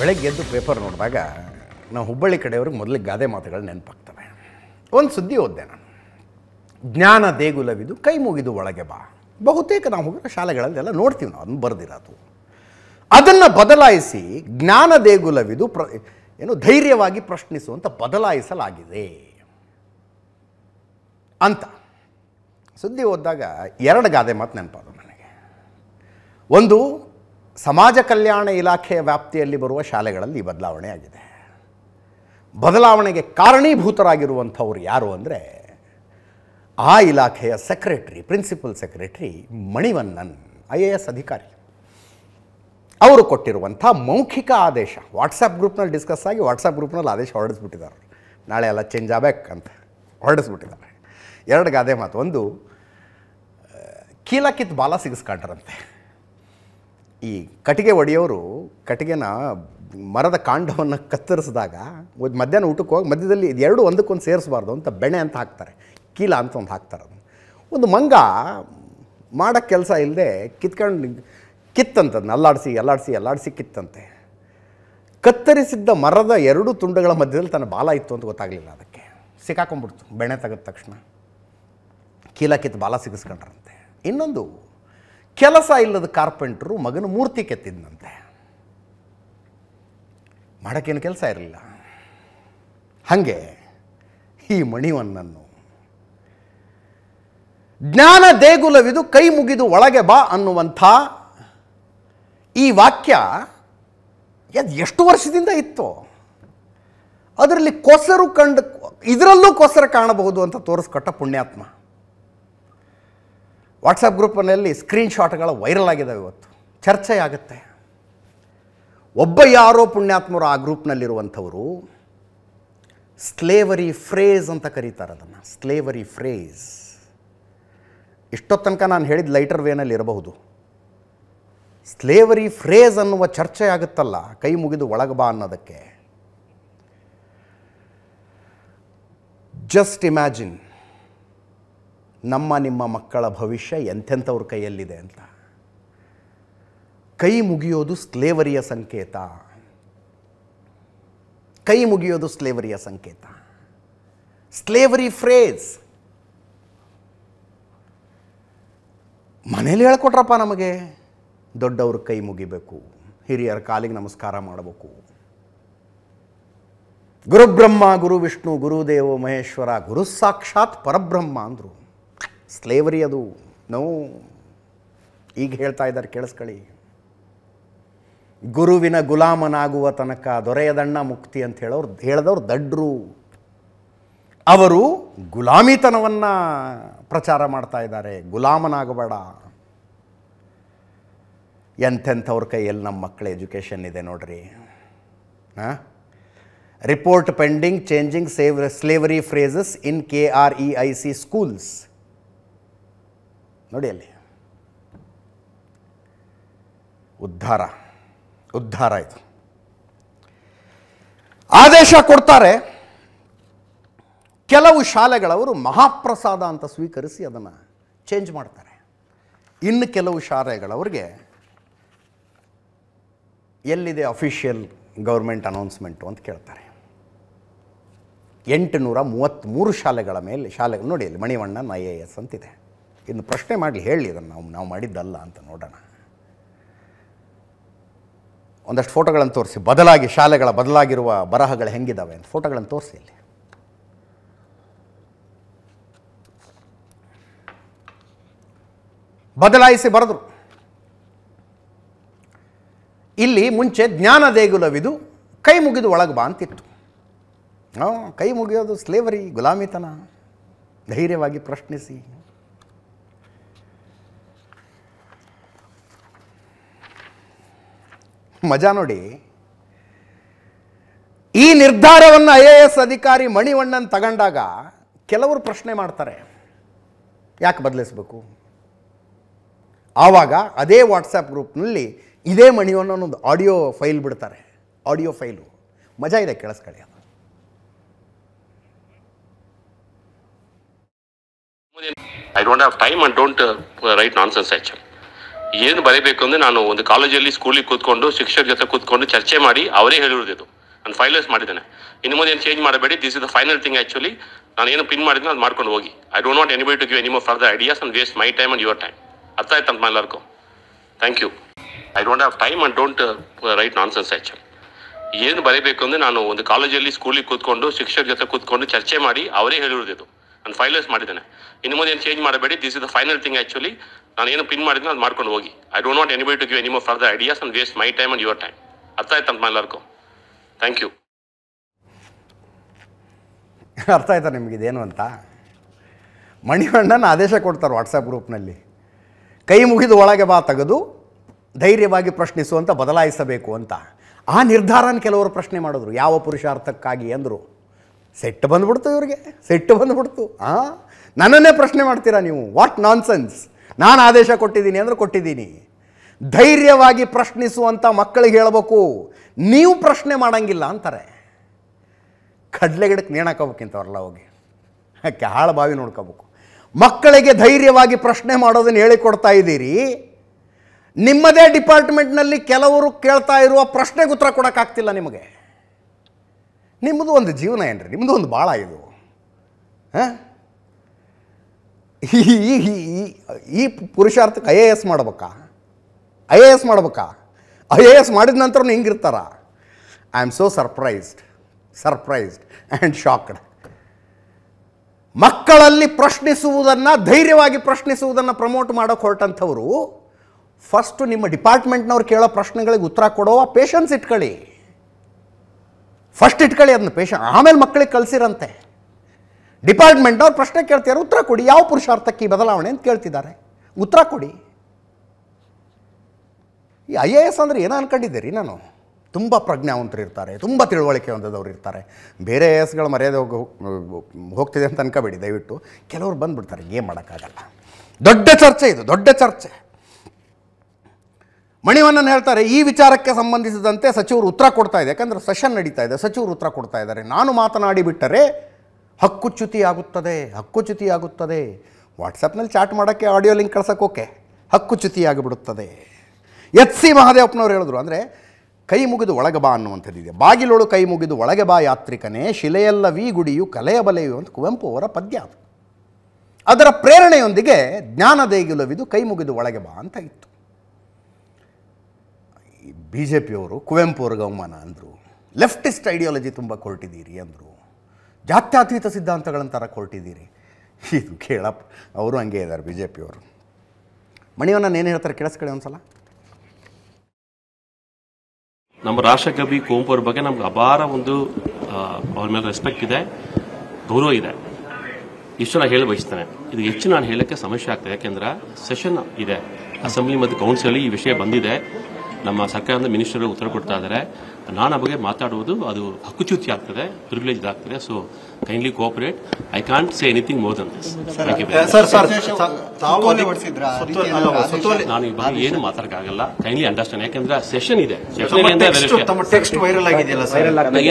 ಬೆಳಗ್ಗೆ ಎದ್ದು ಪೇಪರ್ ನೋಡಿದಾಗ ನಾವು ಹುಬ್ಬಳ್ಳಿ ಕಡೆಯವ್ರಿಗೆ ಮೊದಲಿಗೆ ಗಾದೆ ಮಾತುಗಳು ನೆನಪಾಗ್ತವೆ ಒಂದು ಸುದ್ದಿ ಓದ್ದೆ ನಾನು ಜ್ಞಾನ ದೇಗುಲವಿದು ಕೈ ಮುಗಿದು ಒಳಗೆ ಬಾ ಬಹುತೇಕ ನಾವು ಹೋಗಿರೋ ಎಲ್ಲ ನೋಡ್ತೀವಿ ನಾವು ಅದನ್ನು ಬರೆದಿರೋದು ಅದನ್ನು ಬದಲಾಯಿಸಿ ಜ್ಞಾನ ದೇಗುಲವಿದು ಪ್ರ ಏನು ಧೈರ್ಯವಾಗಿ ಪ್ರಶ್ನಿಸುವಂಥ ಬದಲಾಯಿಸಲಾಗಿದೆ ಅಂತ ಸುದ್ದಿ ಓದಿದಾಗ ಎರಡು ಗಾದೆ ಮಾತು ನೆನಪಾದ ನನಗೆ ಒಂದು ಸಮಾಜ ಕಲ್ಯಾಣ ಇಲಾಖೆಯ ವ್ಯಾಪ್ತಿಯಲ್ಲಿ ಬರುವ ಶಾಲೆಗಳಲ್ಲಿ ಈ ಬದಲಾವಣೆ ಆಗಿದೆ ಬದಲಾವಣೆಗೆ ಕಾರಣೀಭೂತರಾಗಿರುವಂಥವ್ರು ಯಾರು ಅಂದರೆ ಆ ಇಲಾಖೆಯ secretary principal secretary Manivannan I A S ಅಧಿಕಾರಿ ಅವರು ಕೊಟ್ಟಿರುವಂಥ ಮೌಖಿಕ ಆದೇಶ ವಾಟ್ಸಪ್ ಗ್ರೂಪ್ನಲ್ಲಿ ಡಿಸ್ಕಸ್ ಆಗಿ ವಾಟ್ಸಪ್ ಗ್ರೂಪ್ನಲ್ಲಿ ಆದೇಶ ಹೊರಡಿಸ್ಬಿಟ್ಟಿದ್ದಾರೆ ನಾಳೆ ಎಲ್ಲ ಚೇಂಜ್ ಆಗ್ಬೇಕು ಅಂತ ಹೊರಡಿಸ್ಬಿಟ್ಟಿದ್ದಾರೆ ಎರಡು ಗಾದೆ ಮಾತು ಒಂದು ಕೀಲಕಿತ್ ಬಾಲ ಸಿಗಿಸ್ಕೊಂಡ್ರಂತೆ ಈ ಕಟ್ಟಿಗೆ ಒಡೆಯೋರು ಕಟ್ಟಿಗೆನ ಮರದ ಕಾಂಡವನ್ನು ಕತ್ತರಿಸಿದಾಗ ಒಂದು ಮಧ್ಯಾಹ್ನ ಊಟಕ್ಕೆ ಹೋಗಿ ಮಧ್ಯದಲ್ಲಿ ಇದು ಎರಡು ಒಂದಕ್ಕೊಂದು ಸೇರಿಸಬಾರ್ದು ಅಂತ ಬೆಣೆ ಅಂತ ಹಾಕ್ತಾರೆ ಕೀಲ ಅಂತ ಒಂದು ಹಾಕ್ತಾರೆ ಅದನ್ನು ಒಂದು ಮಂಗ ಮಾಡೋಕ್ಕೆ ಕೆಲಸ ಇಲ್ಲದೆ ಕಿತ್ಕೊಂಡು ಕಿತ್ತಂತದ್ ಅಲ್ಲಾಡಿಸಿ ಅಲ್ಲಾಡಿಸಿ ಅಲ್ಲಾಡಿಸಿ ಕಿತ್ತಂತೆ ಕತ್ತರಿಸಿದ್ದ ಮರದ ಎರಡು ತುಂಡುಗಳ ಮಧ್ಯದಲ್ಲಿ ತನ್ನ ಬಾಲ ಇತ್ತು ಅಂತ ಗೊತ್ತಾಗಲಿಲ್ಲ ಅದಕ್ಕೆ ಸಿಕ್ಕಾಕೊಂಡ್ಬಿಡ್ತು ಬೆಣೆ ತೆಗೆದ ತಕ್ಷಣ ಕೀಲ ಕಿತ್ತು ಬಾಲ ಸಿಗಿಸ್ಕೊಂಡ್ರಂತೆ ಇನ್ನೊಂದು ಕೆಲಸ ಇಲ್ಲದ ಕಾರ್ಪೆಂಟ್ರು ಮಗನ ಮೂರ್ತಿ ಕೆತ್ತಿದ್ನಂತೆ ಮಾಡೋಕ್ಕೇನು ಕೆಲಸ ಇರಲಿಲ್ಲ ಹಾಗೆ ಈ ಮಣಿವನ್ನನ್ನು ಜ್ಞಾನ ದೇಗುಲವಿದು ಕೈ ಮುಗಿದು ಒಳಗೆ ಬಾ ಅನ್ನುವಂಥ ಈ ವಾಕ್ಯ ಅದು ಎಷ್ಟು ವರ್ಷದಿಂದ ಇತ್ತು ಅದರಲ್ಲಿ ಕೊಸರು ಕಂಡು ಇದರಲ್ಲೂ ಕೊಸರು ಕಾಣಬಹುದು ಅಂತ ತೋರಿಸ್ಕೊಟ್ಟ ಪುಣ್ಯಾತ್ಮ ವಾಟ್ಸಪ್ ಗ್ರೂಪ್ನಲ್ಲಿ ಸ್ಕ್ರೀನ್ಶಾಟ್ಗಳು ವೈರಲ್ ಆಗಿದ್ದಾವೆ ಇವತ್ತು ಚರ್ಚೆ ಆಗುತ್ತೆ ಒಬ್ಬ ಯಾರೋ ಪುಣ್ಯಾತ್ಮರು ಆ ಗ್ರೂಪ್ನಲ್ಲಿರುವಂಥವರು ಸ್ಲೇವರಿ ಫ್ರೇಸ್ ಅಂತ ಕರೀತಾರೆ ಅದನ್ನು ಸ್ಲೇವರಿ ಫ್ರೇಸ್ ಇಷ್ಟೊತ್ತನಕ ನಾನು ಹೇಳಿದ ಲೈಟರ್ ವೇನಲ್ಲಿ ಇರಬಹುದು ಸ್ಲೇವರಿ ಫ್ರೇಸ್ ಅನ್ನುವ ಚರ್ಚೆ ಆಗುತ್ತಲ್ಲ ಕೈ ಮುಗಿದು ಒಳಗಬಾ ಬಾ ಅನ್ನೋದಕ್ಕೆ ಜಸ್ಟ್ ಇಮ್ಯಾಜಿನ್ ನಮ್ಮ ನಿಮ್ಮ ಮಕ್ಕಳ ಭವಿಷ್ಯ ಎಂಥೆಂಥವ್ರ ಕೈಯಲ್ಲಿದೆ ಅಂತ ಕೈ ಮುಗಿಯೋದು ಸ್ಲೇವರಿಯ ಸಂಕೇತ ಕೈ ಮುಗಿಯೋದು ಸ್ಲೇವರಿಯ ಸಂಕೇತ ಸ್ಲೇವರಿ ಫ್ರೇಜ್ ಮನೇಲಿ ಹೇಳ್ಕೊಟ್ರಪ್ಪ ನಮಗೆ ದೊಡ್ಡವ್ರ ಕೈ ಮುಗಿಬೇಕು ಹಿರಿಯರ ಕಾಲಿಗೆ ನಮಸ್ಕಾರ ಮಾಡಬೇಕು ಗುರುಬ್ರಹ್ಮ ಗುರು ವಿಷ್ಣು ಗುರುದೇವ ಮಹೇಶ್ವರ ಗುರು ಸಾಕ್ಷಾತ್ ಪರಬ್ರಹ್ಮ ಅಂದರು ಸ್ಲೇವರಿ ಅದು ನಾವು ಈಗ ಹೇಳ್ತಾ ಇದ್ದಾರೆ ಕೇಳಿಸ್ಕೊಳ್ಳಿ ಗುರುವಿನ ಗುಲಾಮನಾಗುವ ತನಕ ದೊರೆಯದಣ್ಣ ಮುಕ್ತಿ ಅಂತ ಹೇಳೋರು ಹೇಳಿದವರು ದಡ್ರು ಅವರು ಗುಲಾಮಿತನವನ್ನು ಪ್ರಚಾರ ಮಾಡ್ತಾ ಇದ್ದಾರೆ ಗುಲಾಮನಾಗಬೇಡ ಎಂಥೆಂಥವ್ರ ಕೈಯಲ್ಲಿ ನಮ್ಮ ಮಕ್ಕಳ ಎಜುಕೇಷನ್ ಇದೆ ನೋಡ್ರಿ ಹಾಂ report pending changing save slavery phrases in K R E I C schools ನೋಡಿ ಅಲ್ಲಿ ಉದ್ಧಾರ ಉದ್ಧಾರ ಇದು ಆದೇಶ ಕೊಡ್ತಾರೆ ಕೆಲವು ಶಾಲೆಗಳವರು ಮಹಾಪ್ರಸಾದ ಅಂತ ಸ್ವೀಕರಿಸಿ ಅದನ್ನು ಚೇಂಜ್ ಮಾಡ್ತಾರೆ ಇನ್ನು ಕೆಲವು ಶಾಲೆಗಳವ್ರಿಗೆ ಎಲ್ಲಿದೆ ಅಫಿಷಿಯಲ್ ಗೌರ್ಮೆಂಟ್ ಅನೌನ್ಸ್ಮೆಂಟು ಅಂತ ಕೇಳ್ತಾರೆ ಎಂಟುನೂರ ಮೂವತ್ತ್ಮೂರು ಶಾಲೆಗಳ ಮೇಲೆ ಶಾಲೆ ನೋಡಿ ಅಲ್ಲಿ ಮಣಿವಣ್ಣನ್ ಐ ಎ ಎಸ್ ಅಂತಿದೆ ಇನ್ನು ಪ್ರಶ್ನೆ ಮಾಡಲಿ ಹೇಳಿ ಇದನ್ನು ನಾವು ನಾವು ಮಾಡಿದ್ದಲ್ಲ ಅಂತ ನೋಡೋಣ ಒಂದಷ್ಟು ಫೋಟೋಗಳನ್ನು ತೋರಿಸಿ ಬದಲಾಗಿ ಶಾಲೆಗಳ ಬದಲಾಗಿರುವ ಬರಹಗಳು ಹೆಂಗಿದ್ದಾವೆ ಅಂತ ಫೋಟೋಗಳನ್ನು ತೋರಿಸಿ ಇಲ್ಲಿ ಬದಲಾಯಿಸಿ ಬರೆದ್ರು ಇಲ್ಲಿ ಮುಂಚೆ ಜ್ಞಾನ ದೇಗುಲವಿದು ಕೈ ಮುಗಿದು ಒಳಗೆ ಬಾ ಅಂತಿತ್ತು ಕೈ ಮುಗಿಯೋದು ಸ್ಲೇವರಿ ಗುಲಾಮಿತನ ಧೈರ್ಯವಾಗಿ ಪ್ರಶ್ನಿಸಿ ಮಜಾ ನೋಡಿ ಈ ನಿರ್ಧಾರವನ್ನು ಐ ಎ ಎಸ್ ಅಧಿಕಾರಿ ಮಣಿವಣ್ಣನ್ ತಗೊಂಡಾಗ ಕೆಲವರು ಪ್ರಶ್ನೆ ಮಾಡ್ತಾರೆ ಯಾಕೆ ಬದಲಿಸಬೇಕು ಆವಾಗ ಅದೇ ವಾಟ್ಸಪ್ ಗ್ರೂಪ್ನಲ್ಲಿ ಇದೇ ಒಂದು ಆಡಿಯೋ ಫೈಲ್ ಬಿಡ್ತಾರೆ ಆಡಿಯೋ ಫೈಲು ಮಜಾ ಇದೆ ಕೇಳಿಸ್ಕೊಳ್ಳಿ ಅದು I don't have time and don't write uh, write nonsense ಏನು ಬರೀಬೇಕು ಅಂದರೆ ನಾನು ಒಂದು ಕಾಲೇಜಲ್ಲಿ ಸ್ಕೂಲಿಗೆ ಕೂತ್ಕೊಂಡು ಶಿಕ್ಷಕರ ಜೊತೆ ಕೂತ್ಕೊಂಡು ಚರ್ಚೆ ಮಾಡಿ ಅವರೇ ಇದು ನಾನು ಫೈನಲೈಸ್ ಮಾಡಿದ್ದೇನೆ ಇನ್ನು ಮುಂದೆ ಏನು ಚೇಂಜ್ ಮಾಡಬೇಡಿ this is the final thing actually ನಾನು ಏನು ಪಿನ್ ಮಾಡಿದ್ನೋ ಅದು ಮಾಡ್ಕೊಂಡು ಹೋಗಿ I don't not anybody to give any more for the ideas and waste my time and your time ಅರ್ಥ ಆಯ್ತು ಅಂತ thank you I don't have time and don't write nonsense actually ಏನು ಬರೀಬೇಕು ಅಂದರೆ ನಾನು ಒಂದು ಕಾಲೇಜಲ್ಲಿ ಸ್ಕೂಲಿಗೆ ಕೂತ್ಕೊಂಡು ಶಿಕ್ಷಕರ ಜೊತೆ ಕೂತ್ಕೊಂಡು ಚರ್ಚೆ ಮಾಡಿ ಅವರೇ ಹೇಳಿರೋದಿದ್ದು ನಾನು ಫೈನಲೈಸ್ ಮಾಡಿದ್ದೇನೆ ಇನ್ನು ಮುಂದೆ ಏನು ಚೇಂಜ್ ಮಾಡಬೇಡಿ this is the final thing actually ನಾನು ಏನು ಪಿನ್ ಮಾಡಿದ್ನೋ ಅದು ಮಾಡ್ಕೊಂಡು ಹೋಗಿ I don't not anybody to give any more further ideas and waste my time and your time ಅರ್ಥ ಆಯ್ತು ಅಂತ ಎಲ್ಲರಿಗೂ ಥ್ಯಾಂಕ್ ಯು ಅರ್ಥ ಆಯ್ತಾ ಇದೇನು ಅಂತ ಮಣಿವಣ್ಣನ ಆದೇಶ ಕೊಡ್ತಾರೆ ವಾಟ್ಸಪ್ ಗ್ರೂಪ್ನಲ್ಲಿ ಕೈ ಮುಗಿದು ಒಳಗೆ ಬಾ ತೆಗೆದು ಧೈರ್ಯವಾಗಿ ಪ್ರಶ್ನಿಸುವಂತ ಬದಲಾಯಿಸಬೇಕು ಅಂತ ಆ ನಿರ್ಧಾರನ ಕೆಲವರು ಪ್ರಶ್ನೆ ಮಾಡಿದ್ರು ಯಾವ ಪುರುಷಾರ್ಥಕ್ಕಾಗಿ ಅಂದರು ಸೆಟ್ ಬಂದ್ಬಿಡ್ತು ಇವರಿಗೆ ಸೆಟ್ ಬಂದ್ಬಿಡ್ತು ಹಾಂ ನನ್ನನ್ನೇ ಪ್ರಶ್ನೆ ಮಾಡ್ತೀರಾ ನೀವು ವಾಟ್ ನಾನ್ಸೆನ್ಸ್ ನಾನು ಆದೇಶ ಕೊಟ್ಟಿದ್ದೀನಿ ಅಂದರೆ ಕೊಟ್ಟಿದ್ದೀನಿ ಧೈರ್ಯವಾಗಿ ಪ್ರಶ್ನಿಸುವಂಥ ಮಕ್ಕಳಿಗೆ ಹೇಳಬೇಕು ನೀವು ಪ್ರಶ್ನೆ ಮಾಡೋಂಗಿಲ್ಲ ಅಂತಾರೆ ಕಡಲೆ ಗಿಡಕ್ಕೆ ನೇಣಾಕೋಬೇಕಿಂತವ್ರಲ್ಲ ಹೋಗಿ ಯಾಕೆ ಹಾಳು ಬಾವಿ ನೋಡ್ಕೋಬೇಕು ಮಕ್ಕಳಿಗೆ ಧೈರ್ಯವಾಗಿ ಪ್ರಶ್ನೆ ಮಾಡೋದನ್ನು ಹೇಳಿಕೊಡ್ತಾ ಇದ್ದೀರಿ ನಿಮ್ಮದೇ ಡಿಪಾರ್ಟ್ಮೆಂಟ್ನಲ್ಲಿ ಕೆಲವರು ಕೇಳ್ತಾ ಇರುವ ಪ್ರಶ್ನೆಗೆ ಉತ್ತರ ಕೊಡೋಕ್ಕಾಗ್ತಿಲ್ಲ ನಿಮಗೆ ನಿಮ್ಮದು ಒಂದು ಜೀವನ ಏನ್ರಿ ನಿಮ್ಮದು ಒಂದು ಭಾಳ ಇದು ಹಾಂ ಈ ಈ ಪುರುಷಾರ್ಥಕ್ಕೆ ಐ ಎ ಎಸ್ ಮಾಡ್ಬೇಕಾ ಐ ಎ ಎಸ್ ಮಾಡ್ಬೇಕಾ ಐ ಎ ಎಸ್ ಮಾಡಿದ ನಂತರ ಹಿಂಗಿರ್ತಾರ I am so surprised surprised and shocked ಮಕ್ಕಳಲ್ಲಿ ಪ್ರಶ್ನಿಸುವುದನ್ನು ಧೈರ್ಯವಾಗಿ ಪ್ರಶ್ನಿಸುವುದನ್ನು ಪ್ರಮೋಟ್ ಮಾಡೋಕ್ಕೆ ಹೊರಟಂಥವ್ರು ಫಸ್ಟು ನಿಮ್ಮ ಡಿಪಾರ್ಟ್ಮೆಂಟ್ನವ್ರು ಕೇಳೋ ಪ್ರಶ್ನೆಗಳಿಗೆ ಉತ್ತರ ಕೊಡೋ ಪೇಷನ್ಸ್ ಇಟ್ಕೊಳ್ಳಿ ಫಸ್ಟ್ ಇಟ್ಕೊಳ್ಳಿ ಅದನ್ನ ಪೇಷನ್ ಆಮೇಲೆ ಮಕ್ಕಳಿಗೆ ಕಲಿಸಿರಂತೆ ಡಿಪಾರ್ಟ್ಮೆಂಟ್ನವ್ರು ಪ್ರಶ್ನೆ ಕೇಳ್ತಿದ್ದಾರೆ ಉತ್ತರ ಕೊಡಿ ಯಾವ ಪುರುಷಾರ್ಥಕ್ಕೆ ಈ ಬದಲಾವಣೆ ಅಂತ ಕೇಳ್ತಿದ್ದಾರೆ ಉತ್ತರ ಕೊಡಿ ಈ ಐ ಎ ಎಸ್ ಅಂದರೆ ಏನೋ ಅನ್ಕೊಂಡಿದ್ದೀರಿ ನಾನು ತುಂಬ ಪ್ರಜ್ಞಾವಂತರು ಇರ್ತಾರೆ ತುಂಬ ತಿಳುವಳಿಕೆ ಹೊಂದದವ್ರು ಇರ್ತಾರೆ ಬೇರೆ ಐ ಎಸ್ಗಳು ಮರ್ಯಾದೆ ಹೋಗಿ ಹೋಗ್ತಿದೆ ಅಂತ ಅನ್ಕೋಬೇಡಿ ದಯವಿಟ್ಟು ಕೆಲವರು ಬಂದುಬಿಡ್ತಾರೆ ಏನು ಮಾಡೋಕ್ಕಾಗಲ್ಲ ದೊಡ್ಡ ಚರ್ಚೆ ಇದು ದೊಡ್ಡ ಚರ್ಚೆ ಮಣಿವಣ್ಣನ್ ಹೇಳ್ತಾರೆ ಈ ವಿಚಾರಕ್ಕೆ ಸಂಬಂಧಿಸಿದಂತೆ ಸಚಿವರು ಉತ್ತರ ಕೊಡ್ತಾ ಇದೆ ಯಾಕಂದ್ರೆ ಸೆಷನ್ ನಡೀತಾ ಇದೆ ಸಚಿವರು ಉತ್ತರ ಕೊಡ್ತಾ ಇದ್ದಾರೆ ನಾನು ಮಾತನಾಡಿಬಿಟ್ಟರೆ ಹಕ್ಕುಚ್ಯುತಿಯಾಗುತ್ತದೆ ಹಕ್ಕುಚ್ಯುತಿಯಾಗುತ್ತದೆ ವಾಟ್ಸಪ್ನಲ್ಲಿ ಚಾಟ್ ಮಾಡೋಕ್ಕೆ ಆಡಿಯೋ ಲಿಂಕ್ ಹಕ್ಕು ಹಕ್ಕುಚ್ಯುತಿಯಾಗಿಬಿಡುತ್ತದೆ ಎಚ್ ಸಿ ಮಹಾದೇವಪ್ಪನವರು ಹೇಳಿದ್ರು ಅಂದರೆ ಕೈ ಮುಗಿದು ಒಳಗೆ ಬಾ ಅನ್ನುವಂಥದ್ದಿದೆ ಬಾಗಿಲೋಳು ಕೈ ಮುಗಿದು ಒಳಗೆ ಬಾ ಯಾತ್ರಿಕನೇ ಶಿಲೆಯಲ್ಲ ವಿ ಗುಡಿಯು ಕಲೆಯ ಬಲೆಯು ಅಂತ ಕುವೆಂಪು ಅವರ ಪದ್ಯ ಅದು ಅದರ ಪ್ರೇರಣೆಯೊಂದಿಗೆ ಜ್ಞಾನ ದೇಗುಲವಿದು ಕೈ ಮುಗಿದು ಒಳಗೆ ಬಾ ಅಂತ ಇತ್ತು ಬಿ ಜೆ ಪಿಯವರು ಕುವೆಂಪು ಅವ್ರ ಗೌಮಾನ ಅಂದರು ಲೆಫ್ಟಿಸ್ಟ್ ಐಡಿಯಾಲಜಿ ತುಂಬ ಕೊರಟಿದ್ದೀರಿ ಅಂದರು ಜಾತ್ಯತೀತ ಸಿದ್ಧಾಂತಗಳಂತಾರ ಕೊರ್ಟಿದ್ದೀರಿ ಕೊರಟಿದ್ದೀರಿ ಇದು ಕೇಳಪ್ಪ ಅವರು ಹಂಗೆ ಇದ್ದಾರೆ ಬಿ ಜೆ ಪಿಯವರು ಮಣಿಯವನ್ನ ನಾನು ಏನು ಹೇಳ್ತಾರೆ ಕೇಳಿಸ್ಕೊಳ್ಳಿ ಒಂದು ಸಲ ನಮ್ಮ ರಾಷ್ಟ್ರಕವಿ ಕುವೆಂಪು ಅವ್ರ ಬಗ್ಗೆ ನಮ್ಗೆ ಅಪಾರ ಒಂದು ಅವ್ರ ಮೇಲೆ ರೆಸ್ಪೆಕ್ಟ್ ಇದೆ ಗೌರವ ಇದೆ ಇಷ್ಟು ನಾನು ಹೇಳಿ ಬಯಸ್ತೇನೆ ಇದು ಹೆಚ್ಚು ನಾನು ಹೇಳಕ್ಕೆ ಸಮಸ್ಯೆ ಆಗ್ತದೆ ಯಾಕೆಂದ್ರೆ ಸೆಷನ್ ಇದೆ ಅಸೆಂಬ್ಲಿ ಮತ್ತು ಕೌನ್ಸಿಲ್ ಈ ವಿಷಯ ಬಂದಿದೆ ನಮ್ಮ ಸರ್ಕಾರದ ಮಿನಿಸ್ಟರ್ ಉತ್ತರ ಕೊಡ್ತಾ ಇದ್ದಾರೆ ನಾನು ಬಗ್ಗೆ ಮಾತಾಡುವುದು ಅದು ಹಕ್ಕುಚ್ಯುತಿ ಆಗ್ತದೆ ಪ್ರಿವಿಲೇಜ್ ಆಗ್ತದೆ so kindly cooperate I can't say anything more than ನಾನು ಈ ಬಗ್ಗೆ ಏನು ಮಾತಾಡಕ್ಕಾಗಲ್ಲ ಕೈಂಡ್ಲಿ ಅಂಡರ್ಸ್ಟ್ಯಾಂಡ್ ಯಾಕಂದ್ರೆ ಸೆಷನ್ ಇದೆ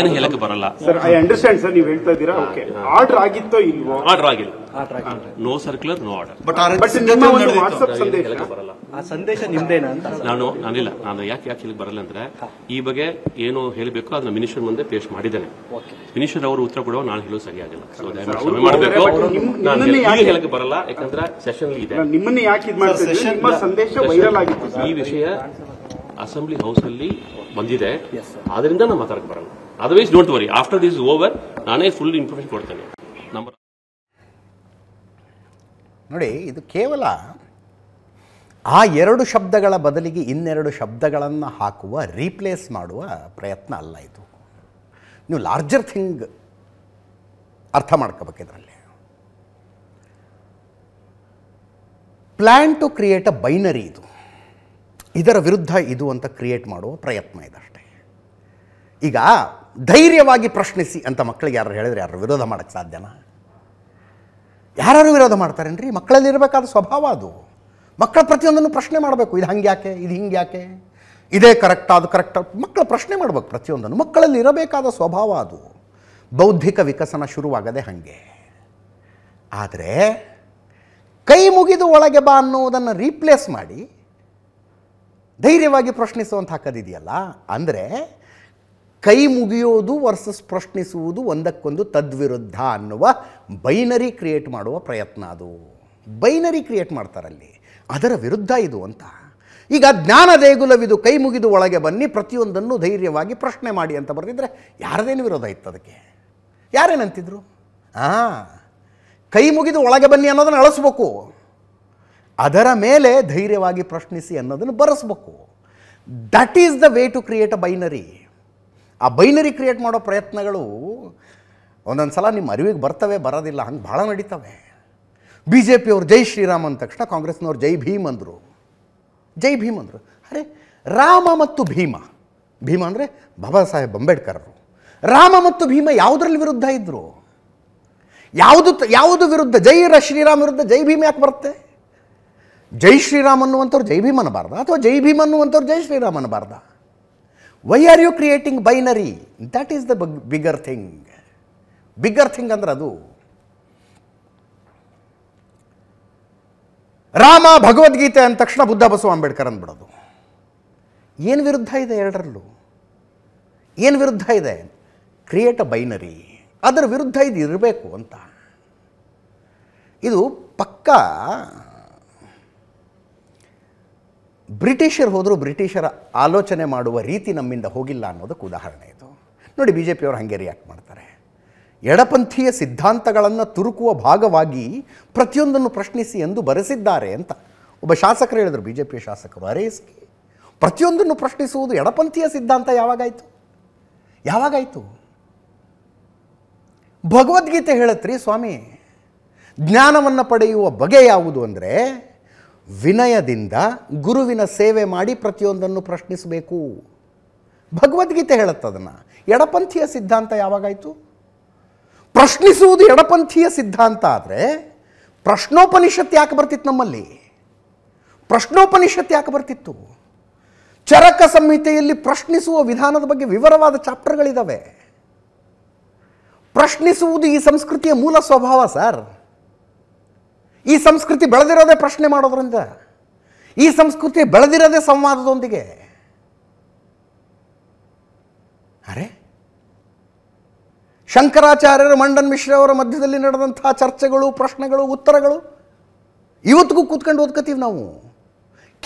ಏನು ಹೇಳಕ್ಕೆ ಬರಲ್ಲ ಸರ್ ಆರ್ಡರ್ ಆಗಿತ್ತೋ ಆರ್ಡರ್ ಆಗಿಲ್ಲ ನೋ ಸರ್ಕ್ಯುಲರ್ ನೋ ಆರ್ಡರ್ ಸಂದೇಶ ನಾನು ನಾನಿಲ್ಲ ನಾನು ಯಾಕೆ ಯಾಕೆ ಇಲ್ಲಿ ಬರಲ್ಲ ಅಂದ್ರೆ ಈ ಬಗ್ಗೆ ಏನು ಹೇಳಬೇಕು ಅದನ್ನ ಮಿನಿಸ್ಟರ್ ಮುಂದೆ ಪೇಶ್ ಮಾಡಿದ್ದೇನೆ ಮಿನಿಸ್ಟರ್ ಅವರು ಉತ್ತರ ಕೊಡುವ ನಾನು ಹೇಳೋ ಸರಿಯಾಗಿಲ್ಲ ಮಾಡಬೇಕು ನಾನು ಬರಲ್ಲ ಯಾಕಂದ್ರೆ ಸೆಷನ್ ಇದೆ ನಿಮ್ಮನ್ನ ಯಾಕೆ ಸಂದೇಶ ವೈರಲ್ ಆಗಿತ್ತು ಈ ವಿಷಯ ಅಸೆಂಬ್ಲಿ ಹೌಸ್ ಅಲ್ಲಿ ಬಂದಿದೆ ಅದರಿಂದ ನಾನು ಮಾತಾಡಕ್ಕೆ ಬರಲ್ಲ otherwise don't worry after this over ನಾನೇ ಫುಲ್ ಇನ್ಫಾರ್ಮೇಶನ್ ಕೊಡ್ತೇನೆ ನಂಬರ್ ನೋಡಿ ಇದು ಕೇವಲ ಆ ಎರಡು ಶಬ್ದಗಳ ಬದಲಿಗೆ ಇನ್ನೆರಡು ಶಬ್ದಗಳನ್ನು ಹಾಕುವ ರೀಪ್ಲೇಸ್ ಮಾಡುವ ಪ್ರಯತ್ನ ಅಲ್ಲ ಇದು ನೀವು ಲಾರ್ಜರ್ ಥಿಂಗ್ ಅರ್ಥ ಮಾಡ್ಕೋಬೇಕಿದ್ರಲ್ಲಿ plan to create a binary ಇದು ಇದರ ವಿರುದ್ಧ ಇದು ಅಂತ ಕ್ರಿಯೇಟ್ ಮಾಡುವ ಪ್ರಯತ್ನ ಇದಷ್ಟೇ ಈಗ ಧೈರ್ಯವಾಗಿ ಪ್ರಶ್ನಿಸಿ ಅಂತ ಮಕ್ಕಳಿಗೆ ಯಾರು ಹೇಳಿದ್ರೆ ಯಾರು ವಿರೋಧ ಮಾಡೋಕ್ಕೆ ಸಾಧ್ಯನಾ ಯಾರು ವಿರೋಧ ರೀ ಮಕ್ಕಳಲ್ಲಿ ಇರಬೇಕಾದ ಸ್ವಭಾವ ಅದು ಮಕ್ಕಳ ಪ್ರತಿಯೊಂದನ್ನು ಪ್ರಶ್ನೆ ಮಾಡಬೇಕು ಇದು ಹಂಗೆ ಯಾಕೆ ಇದು ಹಿಂಗೆ ಯಾಕೆ ಇದೇ ಕರೆಕ್ಟ್ ಅದು ಕರೆಕ್ಟ್ ಮಕ್ಕಳು ಪ್ರಶ್ನೆ ಮಾಡಬೇಕು ಪ್ರತಿಯೊಂದನ್ನು ಮಕ್ಕಳಲ್ಲಿ ಇರಬೇಕಾದ ಸ್ವಭಾವ ಅದು ಬೌದ್ಧಿಕ ವಿಕಸನ ಶುರುವಾಗದೆ ಹಾಗೆ ಆದರೆ ಕೈ ಮುಗಿದು ಒಳಗೆ ಬಾ ಅನ್ನುವುದನ್ನು ರೀಪ್ಲೇಸ್ ಮಾಡಿ ಧೈರ್ಯವಾಗಿ ಪ್ರಶ್ನಿಸುವಂಥ ಕದಿದೆಯಲ್ಲ ಅಂದರೆ ಕೈ ಮುಗಿಯೋದು ವರ್ಸಸ್ ಪ್ರಶ್ನಿಸುವುದು ಒಂದಕ್ಕೊಂದು ತದ್ವಿರುದ್ಧ ಅನ್ನುವ ಬೈನರಿ ಕ್ರಿಯೇಟ್ ಮಾಡುವ ಪ್ರಯತ್ನ ಅದು ಬೈನರಿ ಕ್ರಿಯೇಟ್ ಮಾಡ್ತಾರಲ್ಲಿ ಅದರ ವಿರುದ್ಧ ಇದು ಅಂತ ಈಗ ಜ್ಞಾನ ದೇಗುಲವಿದು ಕೈ ಮುಗಿದು ಒಳಗೆ ಬನ್ನಿ ಪ್ರತಿಯೊಂದನ್ನು ಧೈರ್ಯವಾಗಿ ಪ್ರಶ್ನೆ ಮಾಡಿ ಅಂತ ಬರೆದಿದ್ರೆ ಯಾರದೇನು ವಿರೋಧ ಇತ್ತು ಅದಕ್ಕೆ ಯಾರೇನಂತಿದ್ರು ಹಾಂ ಕೈ ಮುಗಿದು ಒಳಗೆ ಬನ್ನಿ ಅನ್ನೋದನ್ನು ಅಳಿಸ್ಬೇಕು ಅದರ ಮೇಲೆ ಧೈರ್ಯವಾಗಿ ಪ್ರಶ್ನಿಸಿ ಅನ್ನೋದನ್ನು ಬರೆಸ್ಬೇಕು that is the way to create a binary ಆ ಬೈನರಿ ಕ್ರಿಯೇಟ್ ಮಾಡೋ ಪ್ರಯತ್ನಗಳು ಒಂದೊಂದು ಸಲ ನಿಮ್ಮ ಅರಿವಿಗೆ ಬರ್ತವೆ ಬರೋದಿಲ್ಲ ಹಂಗೆ ಭಾಳ ನಡೀತವೆ ಬಿ ಜೆ ಪಿಯವರು ಜೈ ಶ್ರೀರಾಮ್ ಅಂದ ತಕ್ಷಣ ಕಾಂಗ್ರೆಸ್ನವ್ರು ಜೈ ಭೀಮ್ ಅಂದರು ಜೈ ಭೀಮ್ ಅಂದರು ಅರೆ ರಾಮ ಮತ್ತು ಭೀಮ ಭೀಮ ಅಂದರೆ ಬಾಬಾ ಸಾಹೇಬ್ ಅಂಬೇಡ್ಕರ್ರು ರಾಮ ಮತ್ತು ಭೀಮ ಯಾವುದ್ರಲ್ಲಿ ವಿರುದ್ಧ ಇದ್ದರು ಯಾವುದು ಯಾವುದು ವಿರುದ್ಧ ಜೈ ರ ಶ್ರೀರಾಮ್ ವಿರುದ್ಧ ಜೈ ಭೀಮ ಯಾಕೆ ಬರುತ್ತೆ ಜೈ ಶ್ರೀರಾಮ್ ಅನ್ನುವಂಥವ್ರು ಜೈ ಭೀಮ್ ಅನ್ನಬಾರ್ದ ಅಥವಾ ಜೈ ಭೀಮ್ ಅನ್ನುವಂಥವ್ರು ಜೈ ಶ್ರೀರಾಮ್ ಅನ್ನಬಾರ್ದಾ why are you creating binary that is the bigger thing bigger thing ಅಂದ್ರೆ ಅದು ರಾಮ ಭಗವದ್ಗೀತೆ ಅಂದ ತಕ್ಷಣ ಬುದ್ಧ ಬಸವ ಅಂಬೇಡ್ಕರ್ ಅಂದ್ಬಿಡೋದು ಏನು ವಿರುದ್ಧ ಇದೆ ಎರಡರಲ್ಲೂ ಏನು ವಿರುದ್ಧ ಇದೆ ಕ್ರಿಯೇಟ್ ಅ ಬೈನರಿ ಅದರ ವಿರುದ್ಧ ಇದು ಇರಬೇಕು ಅಂತ ಇದು ಪಕ್ಕಾ ಬ್ರಿಟಿಷರು ಹೋದರೂ ಬ್ರಿಟಿಷರ ಆಲೋಚನೆ ಮಾಡುವ ರೀತಿ ನಮ್ಮಿಂದ ಹೋಗಿಲ್ಲ ಅನ್ನೋದಕ್ಕೆ ಉದಾಹರಣೆ ಇದು ನೋಡಿ ಬಿ ಜೆ ಪಿಯವರು ಹಾಗೆ ರಿಯಾಕ್ಟ್ ಮಾಡ್ತಾರೆ ಎಡಪಂಥೀಯ ಸಿದ್ಧಾಂತಗಳನ್ನು ತುರುಕುವ ಭಾಗವಾಗಿ ಪ್ರತಿಯೊಂದನ್ನು ಪ್ರಶ್ನಿಸಿ ಎಂದು ಬರೆಸಿದ್ದಾರೆ ಅಂತ ಒಬ್ಬ ಶಾಸಕರು ಹೇಳಿದರು ಬಿ ಜೆ ಪಿಯ ಶಾಸಕರು ಅರೇಸ್ಕಿ ಪ್ರತಿಯೊಂದನ್ನು ಪ್ರಶ್ನಿಸುವುದು ಎಡಪಂಥೀಯ ಸಿದ್ಧಾಂತ ಯಾವಾಗಾಯಿತು ಯಾವಾಗಾಯಿತು ಭಗವದ್ಗೀತೆ ಹೇಳತ್ರಿ ಸ್ವಾಮಿ ಜ್ಞಾನವನ್ನು ಪಡೆಯುವ ಬಗೆ ಯಾವುದು ಅಂದರೆ ವಿನಯದಿಂದ ಗುರುವಿನ ಸೇವೆ ಮಾಡಿ ಪ್ರತಿಯೊಂದನ್ನು ಪ್ರಶ್ನಿಸಬೇಕು ಭಗವದ್ಗೀತೆ ಹೇಳುತ್ತದನ್ನು ಎಡಪಂಥೀಯ ಸಿದ್ಧಾಂತ ಯಾವಾಗಾಯಿತು ಪ್ರಶ್ನಿಸುವುದು ಎಡಪಂಥೀಯ ಸಿದ್ಧಾಂತ ಆದರೆ ಪ್ರಶ್ನೋಪನಿಷತ್ತು ಯಾಕೆ ಬರ್ತಿತ್ತು ನಮ್ಮಲ್ಲಿ ಪ್ರಶ್ನೋಪನಿಷತ್ತು ಯಾಕೆ ಬರ್ತಿತ್ತು ಚರಕ ಸಂಹಿತೆಯಲ್ಲಿ ಪ್ರಶ್ನಿಸುವ ವಿಧಾನದ ಬಗ್ಗೆ ವಿವರವಾದ ಚಾಪ್ಟರ್ಗಳಿದ್ದಾವೆ ಪ್ರಶ್ನಿಸುವುದು ಈ ಸಂಸ್ಕೃತಿಯ ಮೂಲ ಸ್ವಭಾವ ಸರ್ ಈ ಸಂಸ್ಕೃತಿ ಬೆಳೆದಿರೋದೇ ಪ್ರಶ್ನೆ ಮಾಡೋದ್ರಿಂದ ಈ ಸಂಸ್ಕೃತಿ ಬೆಳೆದಿರೋದೇ ಸಂವಾದದೊಂದಿಗೆ ಅರೆ ಶಂಕರಾಚಾರ್ಯರು ಮಂಡನ್ ಮಿಶ್ರ ಅವರ ಮಧ್ಯದಲ್ಲಿ ನಡೆದಂಥ ಚರ್ಚೆಗಳು ಪ್ರಶ್ನೆಗಳು ಉತ್ತರಗಳು ಇವತ್ತಿಗೂ ಕೂತ್ಕೊಂಡು ಓದ್ಕೋತೀವಿ ನಾವು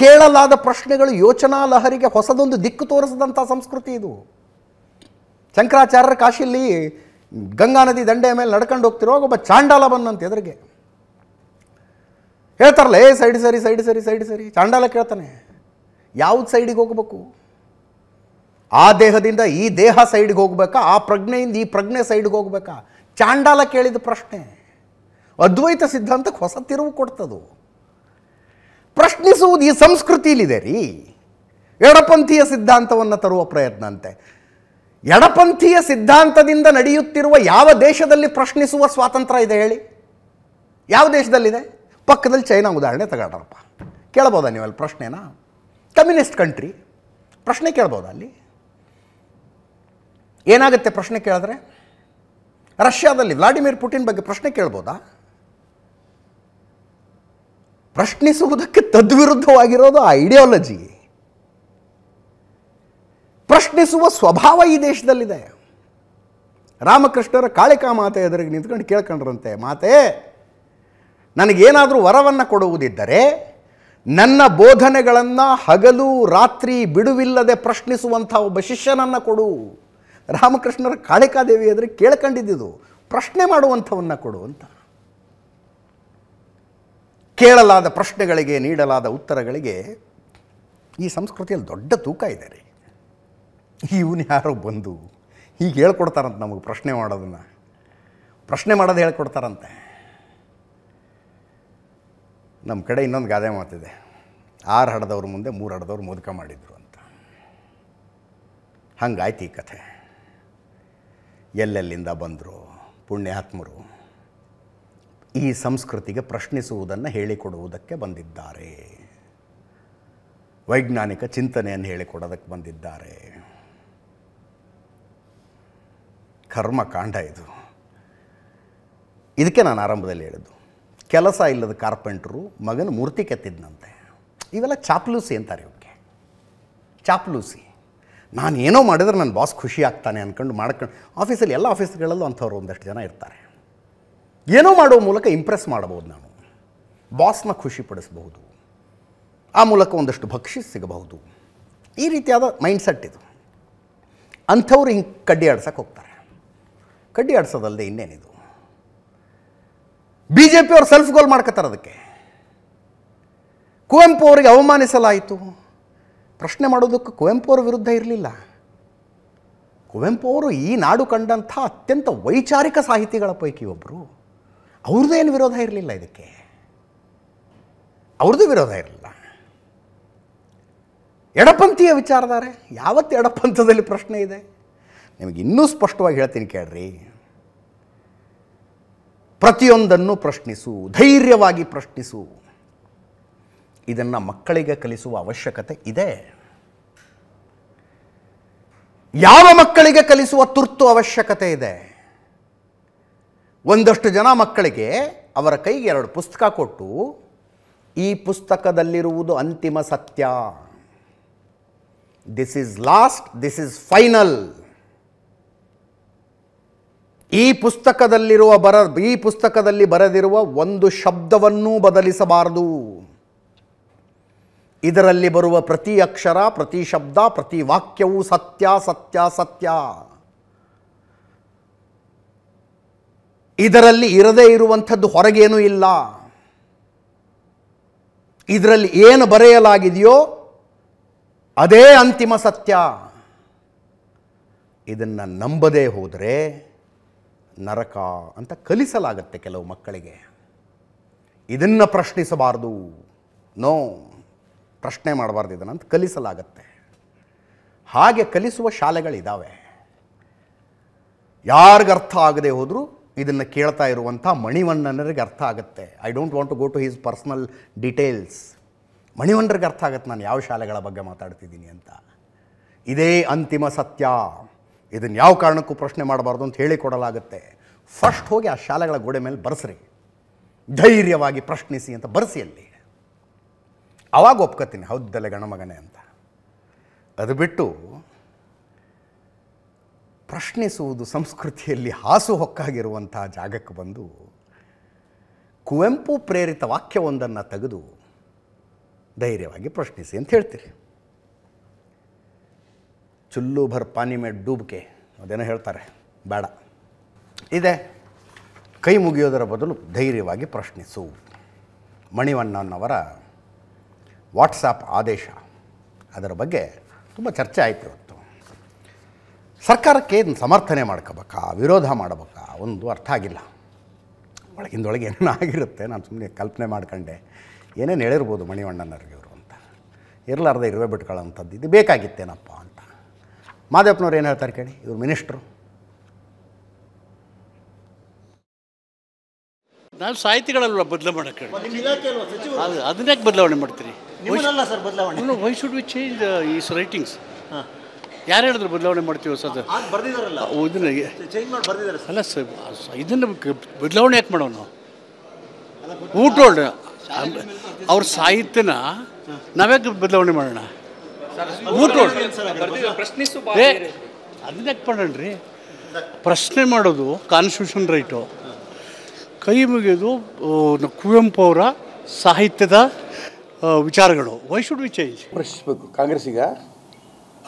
ಕೇಳಲಾದ ಪ್ರಶ್ನೆಗಳು ಯೋಚನಾ ಲಹರಿಗೆ ಹೊಸದೊಂದು ದಿಕ್ಕು ತೋರಿಸಿದಂಥ ಸಂಸ್ಕೃತಿ ಇದು ಶಂಕರಾಚಾರ್ಯರ ಕಾಶಿಯಲ್ಲಿ ಗಂಗಾ ನದಿ ದಂಡೆಯ ಮೇಲೆ ನಡ್ಕೊಂಡು ಹೋಗ್ತಿರೋ ಒಬ್ಬ ಚಾಂಡಾಲ ಬಂದಂತೆ ಎದುರಿಗೆ ಹೇಳ್ತಾರಲ್ಲ ಏ ಸೈಡ್ ಸರಿ ಸೈಡ್ ಸರಿ ಸೈಡ್ ಸರಿ ಚಾಂಡಾಲ ಕೇಳ್ತಾನೆ ಯಾವ್ದು ಸೈಡಿಗೆ ಹೋಗಬೇಕು ಆ ದೇಹದಿಂದ ಈ ದೇಹ ಸೈಡ್ಗೆ ಹೋಗ್ಬೇಕಾ ಆ ಪ್ರಜ್ಞೆಯಿಂದ ಈ ಪ್ರಜ್ಞೆ ಸೈಡ್ಗೆ ಹೋಗ್ಬೇಕಾ ಚಾಂಡಾಲ ಕೇಳಿದ ಪ್ರಶ್ನೆ ಅದ್ವೈತ ಸಿದ್ಧಾಂತಕ್ಕೆ ಹೊಸ ತಿರುವು ಕೊಡ್ತದು ಪ್ರಶ್ನಿಸುವುದು ಈ ಸಂಸ್ಕೃತಿಯಲ್ಲಿದೆ ರೀ ಎಡಪಂಥೀಯ ಸಿದ್ಧಾಂತವನ್ನು ತರುವ ಪ್ರಯತ್ನ ಅಂತೆ ಎಡಪಂಥೀಯ ಸಿದ್ಧಾಂತದಿಂದ ನಡೆಯುತ್ತಿರುವ ಯಾವ ದೇಶದಲ್ಲಿ ಪ್ರಶ್ನಿಸುವ ಸ್ವಾತಂತ್ರ್ಯ ಇದೆ ಹೇಳಿ ಯಾವ ದೇಶದಲ್ಲಿದೆ ಪಕ್ಕದಲ್ಲಿ ಚೈನಾ ಉದಾಹರಣೆ ತಗೊಳ್ರಪ್ಪ ಕೇಳ್ಬೋದಾ ಅಲ್ಲಿ ಪ್ರಶ್ನೆನಾ ಕಮ್ಯುನಿಸ್ಟ್ ಕಂಟ್ರಿ ಪ್ರಶ್ನೆ ಕೇಳ್ಬೋದಾ ಅಲ್ಲಿ ಏನಾಗುತ್ತೆ ಪ್ರಶ್ನೆ ಕೇಳಿದ್ರೆ ರಷ್ಯಾದಲ್ಲಿ ವ್ಲಾಡಿಮಿರ್ ಪುಟಿನ್ ಬಗ್ಗೆ ಪ್ರಶ್ನೆ ಕೇಳ್ಬೋದಾ ಪ್ರಶ್ನಿಸುವುದಕ್ಕೆ ತದ್ವಿರುದ್ಧವಾಗಿರೋದು ಆ ಐಡಿಯಾಲಜಿ ಪ್ರಶ್ನಿಸುವ ಸ್ವಭಾವ ಈ ದೇಶದಲ್ಲಿದೆ ರಾಮಕೃಷ್ಣರ ಕಾಳಿಕಾ ಮಾತೆ ಎದುರಿಗೆ ನಿಂತ್ಕೊಂಡು ಕೇಳ್ಕೊಂಡ್ರಂತೆ ಮಾತೆ ನನಗೇನಾದರೂ ವರವನ್ನು ಕೊಡುವುದಿದ್ದರೆ ನನ್ನ ಬೋಧನೆಗಳನ್ನು ಹಗಲು ರಾತ್ರಿ ಬಿಡುವಿಲ್ಲದೆ ಪ್ರಶ್ನಿಸುವಂಥ ಒಬ್ಬ ಶಿಷ್ಯನನ್ನು ಕೊಡು ರಾಮಕೃಷ್ಣರ ಕಾಳಿಕಾದೇವಿ ಆದರೆ ಕೇಳ್ಕೊಂಡಿದ್ದು ಪ್ರಶ್ನೆ ಮಾಡುವಂಥವನ್ನು ಕೊಡು ಅಂತ ಕೇಳಲಾದ ಪ್ರಶ್ನೆಗಳಿಗೆ ನೀಡಲಾದ ಉತ್ತರಗಳಿಗೆ ಈ ಸಂಸ್ಕೃತಿಯಲ್ಲಿ ದೊಡ್ಡ ತೂಕ ಇದೆ ರೀ ಇವನು ಯಾರೋ ಬಂದು ಹೀಗೆ ಹೇಳ್ಕೊಡ್ತಾರಂತೆ ನಮಗೆ ಪ್ರಶ್ನೆ ಮಾಡೋದನ್ನು ಪ್ರಶ್ನೆ ಮಾಡೋದು ಹೇಳ್ಕೊಡ್ತಾರಂತೆ ನಮ್ಮ ಕಡೆ ಇನ್ನೊಂದು ಗಾದೆ ಮಾತಿದೆ ಆರು ಹಡದವ್ರ ಮುಂದೆ ಮೂರು ಹಡದವ್ರು ಮುದುಕ ಮಾಡಿದರು ಅಂತ ಹಂಗಾಯ್ತು ಈ ಕಥೆ ಎಲ್ಲೆಲ್ಲಿಂದ ಬಂದರು ಪುಣ್ಯಾತ್ಮರು ಈ ಸಂಸ್ಕೃತಿಗೆ ಪ್ರಶ್ನಿಸುವುದನ್ನು ಹೇಳಿಕೊಡುವುದಕ್ಕೆ ಬಂದಿದ್ದಾರೆ ವೈಜ್ಞಾನಿಕ ಚಿಂತನೆಯನ್ನು ಹೇಳಿಕೊಡೋದಕ್ಕೆ ಬಂದಿದ್ದಾರೆ ಕರ್ಮಕಾಂಡ ಇದು ಇದಕ್ಕೆ ನಾನು ಆರಂಭದಲ್ಲಿ ಹೇಳಿದ್ದು ಕೆಲಸ ಇಲ್ಲದ ಕಾರ್ಪೆಂಟ್ರು ಮಗನ ಮೂರ್ತಿ ಕೆತ್ತಿದ್ನಂತೆ ಇವೆಲ್ಲ ಚಾಪ್ಲೂಸಿ ಅಂತಾರೆ ಇವಕ್ಕೆ ಚಾಪ್ಲೂಸಿ ನಾನು ಏನೋ ಮಾಡಿದ್ರೆ ನನ್ನ ಬಾಸ್ ಖುಷಿ ಆಗ್ತಾನೆ ಅಂದ್ಕೊಂಡು ಮಾಡ್ಕೊಂಡು ಆಫೀಸಲ್ಲಿ ಎಲ್ಲ ಆಫೀಸ್ಗಳಲ್ಲೂ ಅಂಥವ್ರು ಒಂದಷ್ಟು ಜನ ಇರ್ತಾರೆ ಏನೋ ಮಾಡೋ ಮೂಲಕ ಇಂಪ್ರೆಸ್ ಮಾಡಬಹುದು ನಾನು ಬಾಸ್ನ ಖುಷಿ ಪಡಿಸ್ಬಹುದು ಆ ಮೂಲಕ ಒಂದಷ್ಟು ಭಕ್ಷ್ಯ ಸಿಗಬಹುದು ಈ ರೀತಿಯಾದ ಮೈಂಡ್ಸೆಟ್ ಇದು ಅಂಥವ್ರು ಹಿಂಗೆ ಕಡ್ಡಿ ಆಡ್ಸೋಕ್ಕೆ ಹೋಗ್ತಾರೆ ಕಡ್ಡಿ ಆಡ್ಸೋದಲ್ಲದೆ ಇನ್ನೇನಿದು ಬಿ ಜೆ ಪಿ ಅವರು ಸೆಲ್ಫ್ ಗೋಲ್ ಮಾಡ್ಕೋತಾರೆ ಅದಕ್ಕೆ ಕುವೆಂಪು ಅವರಿಗೆ ಅವಮಾನಿಸಲಾಯಿತು ಪ್ರಶ್ನೆ ಮಾಡೋದಕ್ಕೆ ಕುವೆಂಪು ಅವರ ವಿರುದ್ಧ ಇರಲಿಲ್ಲ ಕುವೆಂಪು ಅವರು ಈ ನಾಡು ಕಂಡಂಥ ಅತ್ಯಂತ ವೈಚಾರಿಕ ಸಾಹಿತಿಗಳ ಪೈಕಿ ಒಬ್ಬರು ಅವ್ರದ್ದು ಏನು ವಿರೋಧ ಇರಲಿಲ್ಲ ಇದಕ್ಕೆ ಅವ್ರದ್ದು ವಿರೋಧ ಇರಲಿಲ್ಲ ಎಡಪಂಥೀಯ ವಿಚಾರಧಾರೆ ಯಾವತ್ತು ಎಡಪಂಥದಲ್ಲಿ ಪ್ರಶ್ನೆ ಇದೆ ನಿಮಗೆ ಇನ್ನೂ ಸ್ಪಷ್ಟವಾಗಿ ಹೇಳ್ತೀನಿ ಕೇಳ್ರಿ ಪ್ರತಿಯೊಂದನ್ನು ಪ್ರಶ್ನಿಸು ಧೈರ್ಯವಾಗಿ ಪ್ರಶ್ನಿಸು ಇದನ್ನು ಮಕ್ಕಳಿಗೆ ಕಲಿಸುವ ಅವಶ್ಯಕತೆ ಇದೆ ಯಾವ ಮಕ್ಕಳಿಗೆ ಕಲಿಸುವ ತುರ್ತು ಅವಶ್ಯಕತೆ ಇದೆ ಒಂದಷ್ಟು ಜನ ಮಕ್ಕಳಿಗೆ ಅವರ ಕೈಗೆ ಎರಡು ಪುಸ್ತಕ ಕೊಟ್ಟು ಈ ಪುಸ್ತಕದಲ್ಲಿರುವುದು ಅಂತಿಮ ಸತ್ಯ this is last this is final ಈ ಪುಸ್ತಕದಲ್ಲಿರುವ ಬರ ಈ ಪುಸ್ತಕದಲ್ಲಿ ಬರೆದಿರುವ ಒಂದು ಶಬ್ದವನ್ನೂ ಬದಲಿಸಬಾರದು ಇದರಲ್ಲಿ ಬರುವ ಪ್ರತಿ ಅಕ್ಷರ ಪ್ರತಿ ಶಬ್ದ ಪ್ರತಿ ವಾಕ್ಯವೂ ಸತ್ಯ ಸತ್ಯ ಸತ್ಯ ಇದರಲ್ಲಿ ಇರದೇ ಇರುವಂಥದ್ದು ಹೊರಗೇನೂ ಇಲ್ಲ ಇದರಲ್ಲಿ ಏನು ಬರೆಯಲಾಗಿದೆಯೋ ಅದೇ ಅಂತಿಮ ಸತ್ಯ ಇದನ್ನು ನಂಬದೇ ಹೋದರೆ ನರಕ ಅಂತ ಕಲಿಸಲಾಗತ್ತೆ ಕೆಲವು ಮಕ್ಕಳಿಗೆ ಇದನ್ನು ಪ್ರಶ್ನಿಸಬಾರ್ದು ನೋ ಪ್ರಶ್ನೆ ಮಾಡಬಾರ್ದು ಇದನ್ನು ಅಂತ ಕಲಿಸಲಾಗತ್ತೆ ಹಾಗೆ ಕಲಿಸುವ ಶಾಲೆಗಳಿದ್ದಾವೆ ಅರ್ಥ ಆಗದೆ ಹೋದರೂ ಇದನ್ನು ಕೇಳ್ತಾ ಇರುವಂಥ ಮಣಿವಣ್ಣನರಿಗೆ ಅರ್ಥ ಆಗುತ್ತೆ I don't want to go to his personal details ಮಣಿವಣ್ಣರಿಗೆ ಅರ್ಥ ಆಗುತ್ತೆ ನಾನು ಯಾವ ಶಾಲೆಗಳ ಬಗ್ಗೆ ಮಾತಾಡ್ತಿದ್ದೀನಿ ಅಂತ ಇದೇ ಅಂತಿಮ ಸತ್ಯ ಇದನ್ನು ಯಾವ ಕಾರಣಕ್ಕೂ ಪ್ರಶ್ನೆ ಮಾಡಬಾರ್ದು ಅಂತ ಹೇಳಿಕೊಡಲಾಗುತ್ತೆ ಫಸ್ಟ್ ಹೋಗಿ ಆ ಶಾಲೆಗಳ ಗೋಡೆ ಮೇಲೆ ಬರೆಸ್ರಿ ಧೈರ್ಯವಾಗಿ ಪ್ರಶ್ನಿಸಿ ಅಂತ ಬರೆಸಿ ಅಲ್ಲಿ ಅವಾಗ ಒಪ್ಕೋತೀನಿ ಹೌದಲ್ಲೇ ಗಣಮಗನೇ ಅಂತ ಅದು ಬಿಟ್ಟು ಪ್ರಶ್ನಿಸುವುದು ಸಂಸ್ಕೃತಿಯಲ್ಲಿ ಹಾಸು ಹೊಕ್ಕಾಗಿರುವಂತಹ ಜಾಗಕ್ಕೆ ಬಂದು ಕುವೆಂಪು ಪ್ರೇರಿತ ವಾಕ್ಯವೊಂದನ್ನು ತೆಗೆದು ಧೈರ್ಯವಾಗಿ ಪ್ರಶ್ನಿಸಿ ಅಂತ ಹೇಳ್ತೀರಿ ಚುಲ್ಲು ಭರ್ ಪಾನಿ ಮೇಡ್ ಡೂಬ್ಕೆ ಅದೇನೋ ಹೇಳ್ತಾರೆ ಬೇಡ ಇದೆ ಕೈ ಮುಗಿಯೋದರ ಬದಲು ಧೈರ್ಯವಾಗಿ ಪ್ರಶ್ನಿಸು ಮಣಿವಣ್ಣನವರ ವಾಟ್ಸಾಪ್ ಆದೇಶ ಅದರ ಬಗ್ಗೆ ತುಂಬ ಚರ್ಚೆ ಆಯಿತು ಇವತ್ತು ಸರ್ಕಾರಕ್ಕೆ ಏನು ಸಮರ್ಥನೆ ಮಾಡ್ಕೋಬೇಕಾ ವಿರೋಧ ಮಾಡಬೇಕಾ ಒಂದು ಅರ್ಥ ಆಗಿಲ್ಲ ಒಳಗಿಂದೊಳಗೆ ಏನಾಗಿರುತ್ತೆ ಆಗಿರುತ್ತೆ ನಾನು ಸುಮ್ಮನೆ ಕಲ್ಪನೆ ಮಾಡ್ಕೊಂಡೆ ಏನೇನು ಹೇಳಿರ್ಬೋದು ಮಣಿವಣ್ಣನವ್ರಿಗೆ ಇವರು ಅಂತ ಇರಲಾರ್ದೆ ಇರುವೆ ಬಿಟ್ಕೊಳ್ಳೋಂಥದ್ದು ಇದು ಬೇಕಾಗಿತ್ತೇನಪ್ಪ ಮಾದೇವಪ್ಪನವ್ರು ಏನು ಹೇಳ್ತಾರೆ ಕೇಳಿ ಇವ್ರು ಮಿನಿಸ್ಟ್ರು ನಾನು ಸಾಹಿತಿಗಳಲ್ಲ ಬದಲಾವಣೆ ಮಾಡೋಕ್ಕೆ ಅದು ಅದನ್ನೇ ಬದಲಾವಣೆ ಮಾಡ್ತೀರಿ why should we change is writings ಯಾರು ಹೇಳಿದ್ರು ಬದಲಾವಣೆ ಮಾಡ್ತೀವಿ ಹೊಸದು ಇದನ್ನ ಅಲ್ಲ ಸರ್ ಇದನ್ನು ಬದಲಾವಣೆ ಯಾಕೆ ಮಾಡೋಣ ನಾವು ಊಟೋಲ್ಡ್ ಅವ್ರ ಸಾಹಿತ್ಯನ ನಾವ್ಯಾಕೆ ಬದಲಾವಣೆ ಮಾಡೋಣ ಮೂಟ್ರೋಡ್ ಪ್ರಶ್ನೆ ಮಾಡೋದು ಕಾನ್ಸ್ಟಿಟ್ಯೂಷನ್ ರೈಟು ಕೈ ಮುಗಿಯೋದು ಕುವೆಂಪು ಅವರ ಸಾಹಿತ್ಯದ ವಿಚಾರಗಳು ವೈ ಶುಡ್ ವಿ ಚೇಂಜ್ ಪ್ರಶ್ನಿಸಬೇಕು ಕಾಂಗ್ರೆಸ್ಸಿಗ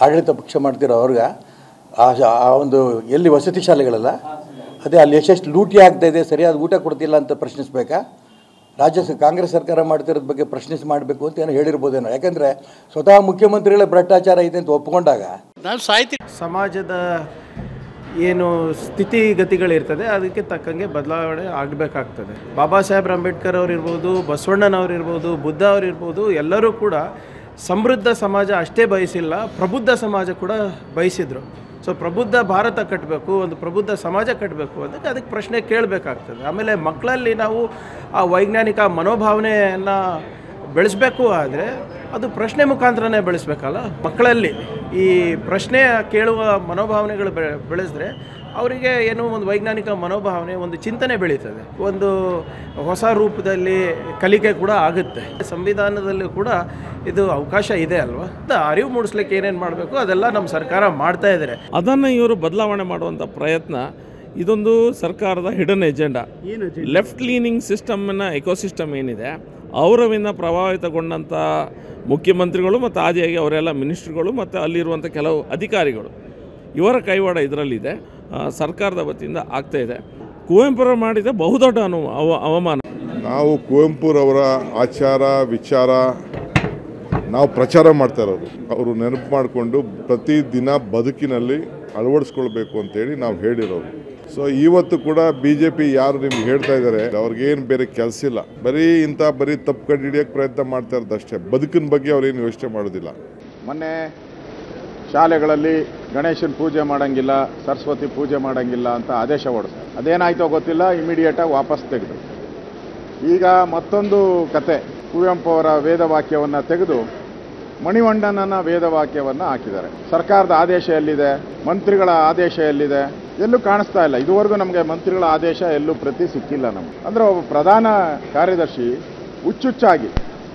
ಆಡಳಿತ ಪಕ್ಷ ಮಾಡ್ತಿರೋ ಅವ್ರಿಗೆ ಆ ಒಂದು ಎಲ್ಲಿ ವಸತಿ ಶಾಲೆಗಳಲ್ಲ ಅದೇ ಅಲ್ಲಿ ಎಷ್ಟೆಷ್ಟು ಲೂಟಿ ಆಗ್ತಾ ಇದೆ ಸರಿಯಾದ ಊಟ ಕೊಡ್ತಿಲ್ಲ ಅಂತ ಪ್ರಶ್ನಿಸ್ಬೇಕಾ ರಾಜ್ಯ ಕಾಂಗ್ರೆಸ್ ಸರ್ಕಾರ ಮಾಡ್ತಿರೋದ್ರ ಬಗ್ಗೆ ಪ್ರಶ್ನಿಸಿ ಮಾಡಬೇಕು ಅಂತ ಏನೋ ಹೇಳಿರ್ಬೋದೇನೋ ಯಾಕಂದರೆ ಸ್ವತಃ ಮುಖ್ಯಮಂತ್ರಿಗಳ ಭ್ರಷ್ಟಾಚಾರ ಇದೆ ಅಂತ ಒಪ್ಪಿಕೊಂಡಾಗ ನಾವು ಸಾಹಿತಿ ಸಮಾಜದ ಏನು ಸ್ಥಿತಿಗತಿಗಳಿರ್ತದೆ ಅದಕ್ಕೆ ತಕ್ಕಂಗೆ ಬದಲಾವಣೆ ಆಗಬೇಕಾಗ್ತದೆ ಬಾಬಾ ಸಾಹೇಬ್ ಅಂಬೇಡ್ಕರ್ ಅವರಿರ್ಬೋದು ಬಸವಣ್ಣನವರಿರ್ಬೋದು ಬುದ್ಧ ಅವರಿರ್ಬೋದು ಎಲ್ಲರೂ ಕೂಡ ಸಮೃದ್ಧ ಸಮಾಜ ಅಷ್ಟೇ ಬಯಸಿಲ್ಲ ಪ್ರಬುದ್ಧ ಸಮಾಜ ಕೂಡ ಬಯಸಿದ್ರು ಸೊ ಪ್ರಬುದ್ಧ ಭಾರತ ಕಟ್ಟಬೇಕು ಒಂದು ಪ್ರಬುದ್ಧ ಸಮಾಜ ಕಟ್ಟಬೇಕು ಅದಕ್ಕೆ ಅದಕ್ಕೆ ಪ್ರಶ್ನೆ ಕೇಳಬೇಕಾಗ್ತದೆ ಆಮೇಲೆ ಮಕ್ಕಳಲ್ಲಿ ನಾವು ಆ ವೈಜ್ಞಾನಿಕ ಮನೋಭಾವನೆಯನ್ನು ಬೆಳೆಸಬೇಕು ಆದರೆ ಅದು ಪ್ರಶ್ನೆ ಮುಖಾಂತರನೇ ಬೆಳೆಸ್ಬೇಕಲ್ಲ ಮಕ್ಕಳಲ್ಲಿ ಈ ಪ್ರಶ್ನೆ ಕೇಳುವ ಮನೋಭಾವನೆಗಳು ಬೆ ಬೆಳೆಸಿದ್ರೆ ಅವರಿಗೆ ಏನೋ ಒಂದು ವೈಜ್ಞಾನಿಕ ಮನೋಭಾವನೆ ಒಂದು ಚಿಂತನೆ ಬೆಳೀತದೆ ಒಂದು ಹೊಸ ರೂಪದಲ್ಲಿ ಕಲಿಕೆ ಕೂಡ ಆಗುತ್ತೆ ಸಂವಿಧಾನದಲ್ಲೂ ಕೂಡ ಇದು ಅವಕಾಶ ಇದೆ ಅಲ್ವಾ ಅರಿವು ಮೂಡಿಸ್ಲಿಕ್ಕೆ ಏನೇನು ಮಾಡಬೇಕು ಅದೆಲ್ಲ ನಮ್ಮ ಸರ್ಕಾರ ಮಾಡ್ತಾ ಇದ್ದಾರೆ ಅದನ್ನು ಇವರು ಬದಲಾವಣೆ ಮಾಡುವಂಥ ಪ್ರಯತ್ನ ಇದೊಂದು ಸರ್ಕಾರದ ಹಿಡನ್ ಎಜೆಂಡಾ ಲೆಫ್ಟ್ ಲೀನಿಂಗ್ ಸಿಸ್ಟಮ್ನ ಎಕೋಸಿಸ್ಟಮ್ ಏನಿದೆ ಅವರವಿಂದ ಪ್ರಭಾವಿತಗೊಂಡಂಥ ಮುಖ್ಯಮಂತ್ರಿಗಳು ಮತ್ತು ಆದಿಯಾಗಿ ಅವರೆಲ್ಲ ಮಿನಿಸ್ಟ್ರುಗಳು ಮತ್ತು ಅಲ್ಲಿರುವಂಥ ಕೆಲವು ಅಧಿಕಾರಿಗಳು ಇವರ ಕೈವಾಡ ಇದರಲ್ಲಿದೆ ಸರ್ಕಾರದ ವತಿಯಿಂದ ಆಗ್ತಾ ಇದೆ ಕುವೆಂಪುರ ಮಾಡಿದ ಬಹುದೊಡ್ಡ ಅನು ಅವಮಾನ ನಾವು ಕುವೆಂಪುರವರ ಆಚಾರ ವಿಚಾರ ನಾವು ಪ್ರಚಾರ ಮಾಡ್ತಾ ಇರೋದು ಅವರು ನೆನಪು ಮಾಡಿಕೊಂಡು ಪ್ರತಿದಿನ ಬದುಕಿನಲ್ಲಿ ಅಳವಡಿಸ್ಕೊಳ್ಬೇಕು ಅಂತೇಳಿ ನಾವು ಹೇಳಿರೋದು ಸೊ ಇವತ್ತು ಕೂಡ ಬಿ ಜೆ ಪಿ ಯಾರು ನಿಮ್ಗೆ ಹೇಳ್ತಾ ಇದ್ದಾರೆ ಅವ್ರಿಗೇನು ಬೇರೆ ಕೆಲಸ ಇಲ್ಲ ಬರೀ ಇಂಥ ಬರೀ ತಪ್ಪು ಕಂಡು ಹಿಡಿಯೋಕ್ಕೆ ಪ್ರಯತ್ನ ಮಾಡ್ತಾ ಇರೋದು ಅಷ್ಟೇ ಬದುಕಿನ ಬಗ್ಗೆ ಅವ್ರೇನು ಯೋಚನೆ ಮಾಡೋದಿಲ್ಲ ಮೊನ್ನೆ ಶಾಲೆಗಳಲ್ಲಿ ಗಣೇಶನ ಪೂಜೆ ಮಾಡಂಗಿಲ್ಲ ಸರಸ್ವತಿ ಪೂಜೆ ಮಾಡಂಗಿಲ್ಲ ಅಂತ ಆದೇಶ ಹೊಡೆಸ್ತಾರೆ ಅದೇನಾಯ್ತೋ ಗೊತ್ತಿಲ್ಲ ಇಮಿಡಿಯೇಟಾಗಿ ವಾಪಸ್ ತೆಗೆದು ಈಗ ಮತ್ತೊಂದು ಕತೆ ಕುವೆಂಪು ಅವರ ವೇದವಾಕ್ಯವನ್ನು ತೆಗೆದು ಮಣಿವಂಡನನ ವೇದವಾಕ್ಯವನ್ನು ಹಾಕಿದ್ದಾರೆ ಸರ್ಕಾರದ ಆದೇಶ ಎಲ್ಲಿದೆ ಮಂತ್ರಿಗಳ ಆದೇಶ ಎಲ್ಲಿದೆ ಎಲ್ಲೂ ಕಾಣಿಸ್ತಾ ಇಲ್ಲ ಇದುವರೆಗೂ ನಮಗೆ ಮಂತ್ರಿಗಳ ಆದೇಶ ಎಲ್ಲೂ ಪ್ರತಿ ಸಿಕ್ಕಿಲ್ಲ ನಮ್ಗೆ ಅಂದರೆ ಒಬ್ಬ ಪ್ರಧಾನ ಕಾರ್ಯದರ್ಶಿ ಹುಚ್ಚುಚ್ಚಾಗಿ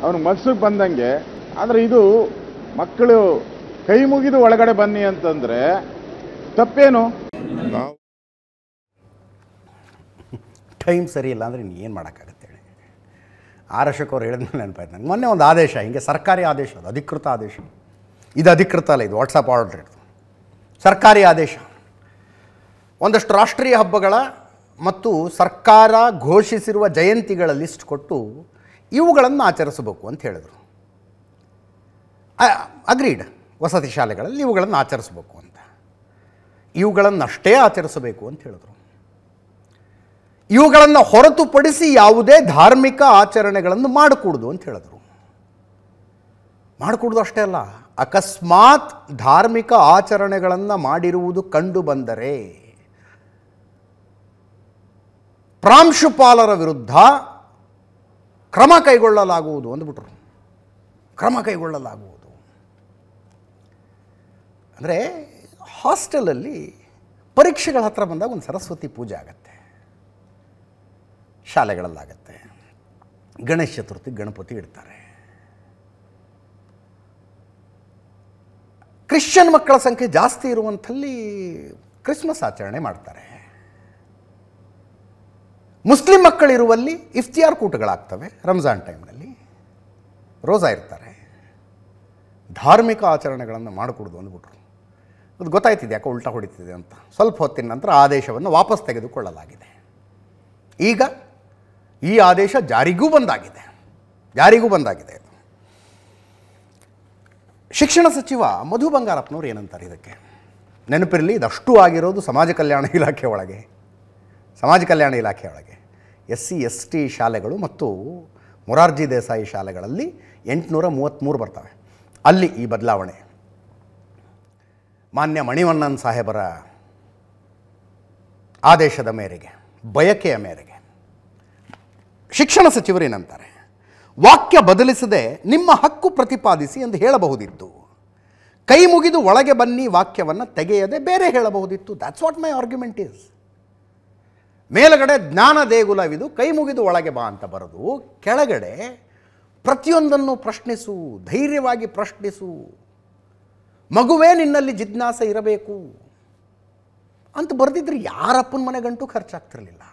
ಅವನಿಗೆ ಮನಸ್ಸಿಗೆ ಬಂದಂಗೆ ಆದರೆ ಇದು ಮಕ್ಕಳು ಕೈ ಮುಗಿದು ಒಳಗಡೆ ಬನ್ನಿ ಅಂತಂದ್ರೆ ತಪ್ಪೇನು ಟೈಮ್ ಸರಿ ಇಲ್ಲ ಅಂದರೆ ಏನು ಮಾಡೋಕ್ಕಾಗತ್ತೆ ಹೇಳಿ ಆರಶಕ್ ಅವ್ರು ಹೇಳಿದ್ಮೇಲೆ ನೆನಪಾಯ್ತು ನನಗೆ ಮೊನ್ನೆ ಒಂದು ಆದೇಶ ಹಿಂಗೆ ಸರ್ಕಾರಿ ಆದೇಶ ಅದು ಅಧಿಕೃತ ಆದೇಶ ಇದು ಅಧಿಕೃತ ಅಲ್ಲ ಇದು ವಾಟ್ಸಪ್ ಆರ್ಡರ್ ಇಡ್ತು ಸರ್ಕಾರಿ ಆದೇಶ ಒಂದಷ್ಟು ರಾಷ್ಟ್ರೀಯ ಹಬ್ಬಗಳ ಮತ್ತು ಸರ್ಕಾರ ಘೋಷಿಸಿರುವ ಜಯಂತಿಗಳ ಲಿಸ್ಟ್ ಕೊಟ್ಟು ಇವುಗಳನ್ನು ಆಚರಿಸಬೇಕು ಅಂತ ಹೇಳಿದರು ಅಗ್ರೀಡ್ ವಸತಿ ಶಾಲೆಗಳಲ್ಲಿ ಇವುಗಳನ್ನು ಆಚರಿಸಬೇಕು ಅಂತ ಇವುಗಳನ್ನಷ್ಟೇ ಆಚರಿಸಬೇಕು ಅಂತ ಹೇಳಿದ್ರು ಇವುಗಳನ್ನು ಹೊರತುಪಡಿಸಿ ಯಾವುದೇ ಧಾರ್ಮಿಕ ಆಚರಣೆಗಳನ್ನು ಮಾಡಕೂಡದು ಅಂತ ಹೇಳಿದರು ಮಾಡಿಕೊಡೋದು ಅಷ್ಟೇ ಅಲ್ಲ ಅಕಸ್ಮಾತ್ ಧಾರ್ಮಿಕ ಆಚರಣೆಗಳನ್ನು ಮಾಡಿರುವುದು ಕಂಡು ಬಂದರೆ ಪ್ರಾಂಶುಪಾಲರ ವಿರುದ್ಧ ಕ್ರಮ ಕೈಗೊಳ್ಳಲಾಗುವುದು ಅಂದ್ಬಿಟ್ರು ಕ್ರಮ ಕೈಗೊಳ್ಳಲಾಗುವುದು ಅಂದರೆ ಹಾಸ್ಟೆಲಲ್ಲಿ ಪರೀಕ್ಷೆಗಳ ಹತ್ರ ಬಂದಾಗ ಒಂದು ಸರಸ್ವತಿ ಪೂಜೆ ಆಗುತ್ತೆ ಶಾಲೆಗಳಲ್ಲಾಗತ್ತೆ ಗಣೇಶ ಚತುರ್ಥಿ ಗಣಪತಿ ಇಡ್ತಾರೆ ಕ್ರಿಶ್ಚಿಯನ್ ಮಕ್ಕಳ ಸಂಖ್ಯೆ ಜಾಸ್ತಿ ಇರುವಂಥಲ್ಲಿ ಕ್ರಿಸ್ಮಸ್ ಆಚರಣೆ ಮಾಡ್ತಾರೆ ಮುಸ್ಲಿಂ ಮಕ್ಕಳಿರುವಲ್ಲಿ ಇಫ್ತಿಯಾರ್ ಕೂಟಗಳಾಗ್ತವೆ ರಂಜಾನ್ ಟೈಮ್ನಲ್ಲಿ ರೋಜಾ ಇರ್ತಾರೆ ಧಾರ್ಮಿಕ ಆಚರಣೆಗಳನ್ನು ಮಾಡಿಕೊಡೋದು ಅಂದ್ಬಿಟ್ರು ಅದು ಗೊತ್ತಾಯ್ತಿದೆ ಯಾಕೆ ಉಲ್ಟಾ ಹೊಡಿತಿದೆ ಅಂತ ಸ್ವಲ್ಪ ಹೊತ್ತಿನ ನಂತರ ಆದೇಶವನ್ನು ವಾಪಸ್ ತೆಗೆದುಕೊಳ್ಳಲಾಗಿದೆ ಈಗ ಈ ಆದೇಶ ಜಾರಿಗೂ ಬಂದಾಗಿದೆ ಜಾರಿಗೂ ಬಂದಾಗಿದೆ ಶಿಕ್ಷಣ ಸಚಿವ ಮಧು ಬಂಗಾರಪ್ಪನವ್ರು ಏನಂತಾರೆ ಇದಕ್ಕೆ ನೆನಪಿರಲಿ ಇದಷ್ಟು ಆಗಿರೋದು ಸಮಾಜ ಕಲ್ಯಾಣ ಇಲಾಖೆ ಒಳಗೆ ಸಮಾಜ ಕಲ್ಯಾಣ ಇಲಾಖೆ ಒಳಗೆ ಎಸ್ ಸಿ ಎಸ್ ಟಿ ಶಾಲೆಗಳು ಮತ್ತು ಮೊರಾರ್ಜಿ ದೇಸಾಯಿ ಶಾಲೆಗಳಲ್ಲಿ ಎಂಟುನೂರ ಮೂವತ್ತ್ಮೂರು ಬರ್ತವೆ ಅಲ್ಲಿ ಈ ಬದಲಾವಣೆ ಮಾನ್ಯ ಮಣಿವಣ್ಣನ್ ಸಾಹೇಬರ ಆದೇಶದ ಮೇರೆಗೆ ಬಯಕೆಯ ಮೇರೆಗೆ ಶಿಕ್ಷಣ ಸಚಿವರೇನಂತಾರೆ ವಾಕ್ಯ ಬದಲಿಸದೆ ನಿಮ್ಮ ಹಕ್ಕು ಪ್ರತಿಪಾದಿಸಿ ಎಂದು ಹೇಳಬಹುದಿತ್ತು ಕೈ ಮುಗಿದು ಒಳಗೆ ಬನ್ನಿ ವಾಕ್ಯವನ್ನು ತೆಗೆಯದೆ ಬೇರೆ ಹೇಳಬಹುದಿತ್ತು that's what my argument is ಮೇಲುಗಡೆ ಜ್ಞಾನ ದೇಗುಲವಿದು ಕೈ ಮುಗಿದು ಒಳಗೆ ಬಾ ಅಂತ ಬರೆದು ಕೆಳಗಡೆ ಪ್ರತಿಯೊಂದನ್ನು ಪ್ರಶ್ನಿಸು ಧೈರ್ಯವಾಗಿ ಪ್ರಶ್ನಿಸು ಮಗುವೇ ನಿನ್ನಲ್ಲಿ ಜಿಜ್ಞಾಸೆ ಇರಬೇಕು ಅಂತ ಬರೆದಿದ್ರೆ ಯಾರಪ್ಪನ ಗಂಟು ಖರ್ಚಾಗ್ತಿರಲಿಲ್ಲ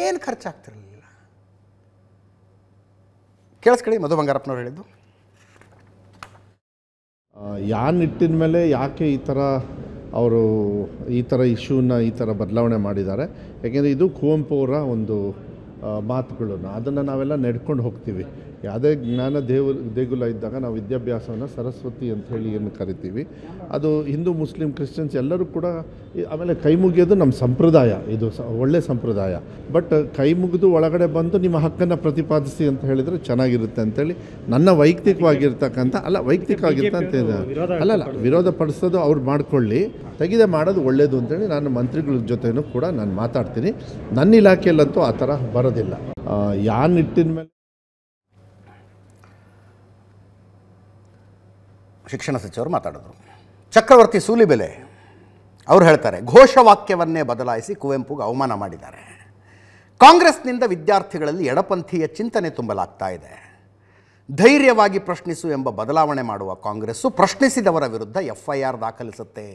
ಏನು ಖರ್ಚಾಗ್ತಿರಲಿಲ್ಲ ಕೇಳಿಸ್ಕೊಳ್ಳಿ ಮಧು ಬಂಗಾರಪ್ಪನವ್ರು ಹೇಳಿದ್ದು ಯಾನ್ ನಿಟ್ಟಿನ ಮೇಲೆ ಯಾಕೆ ಈ ಥರ ಅವರು ಈ ಥರ ಇಶ್ಯೂನ ಈ ಥರ ಬದಲಾವಣೆ ಮಾಡಿದ್ದಾರೆ ಯಾಕೆಂದರೆ ಇದು ಕುವೆಂಪು ಅವರ ಒಂದು ಮಾತುಗಳನ್ನು ಅದನ್ನು ನಾವೆಲ್ಲ ನಡ್ಕೊಂಡು ಹೋಗ್ತೀವಿ ಯಾವುದೇ ಜ್ಞಾನ ದೇವ ದೇಗುಲ ಇದ್ದಾಗ ನಾವು ವಿದ್ಯಾಭ್ಯಾಸವನ್ನು ಸರಸ್ವತಿ ಅಂತ ಹೇಳಿ ಏನು ಕರಿತೀವಿ ಅದು ಹಿಂದೂ ಮುಸ್ಲಿಂ ಕ್ರಿಶ್ಚಿಯನ್ಸ್ ಎಲ್ಲರೂ ಕೂಡ ಆಮೇಲೆ ಕೈ ಮುಗಿಯೋದು ನಮ್ಮ ಸಂಪ್ರದಾಯ ಇದು ಸ ಒಳ್ಳೆಯ ಸಂಪ್ರದಾಯ ಬಟ್ ಕೈ ಮುಗಿದು ಒಳಗಡೆ ಬಂದು ನಿಮ್ಮ ಹಕ್ಕನ್ನು ಪ್ರತಿಪಾದಿಸಿ ಅಂತ ಹೇಳಿದರೆ ಚೆನ್ನಾಗಿರುತ್ತೆ ಅಂತೇಳಿ ನನ್ನ ವೈಯಕ್ತಿಕವಾಗಿರ್ತಕ್ಕಂಥ ಅಲ್ಲ ವೈಯಕ್ತಿಕವಾಗಿರ್ತಂತ ಅಲ್ಲ ಅಲ್ಲ ವಿರೋಧ ಪಡಿಸೋದು ಅವ್ರು ಮಾಡ್ಕೊಳ್ಳಿ ತೆಗೆದೇ ಮಾಡೋದು ಒಳ್ಳೆಯದು ಅಂತೇಳಿ ನಾನು ಮಂತ್ರಿಗಳ ಜೊತೆಯೂ ಕೂಡ ನಾನು ಮಾತಾಡ್ತೀನಿ ನನ್ನ ಇಲಾಖೆಯಲ್ಲಂತೂ ಆ ಥರ ಬರೋದಿಲ್ಲ ಯಾನ್ ನಿಟ್ಟಿನ ಮೇಲೆ ಶಿಕ್ಷಣ ಸಚಿವರು ಮಾತಾಡಿದರು ಚಕ್ರವರ್ತಿ ಸೂಲಿಬೆಲೆ ಅವರು ಹೇಳ್ತಾರೆ ಘೋಷವಾಕ್ಯವನ್ನೇ ಬದಲಾಯಿಸಿ ಕುವೆಂಪುಗೆ ಅವಮಾನ ಮಾಡಿದ್ದಾರೆ ಕಾಂಗ್ರೆಸ್ನಿಂದ ವಿದ್ಯಾರ್ಥಿಗಳಲ್ಲಿ ಎಡಪಂಥೀಯ ಚಿಂತನೆ ತುಂಬಲಾಗ್ತಾ ಇದೆ ಧೈರ್ಯವಾಗಿ ಪ್ರಶ್ನಿಸು ಎಂಬ ಬದಲಾವಣೆ ಮಾಡುವ ಕಾಂಗ್ರೆಸ್ಸು ಪ್ರಶ್ನಿಸಿದವರ ವಿರುದ್ಧ ಎಫ್ ಐ ಆರ್ ದಾಖಲಿಸುತ್ತೆ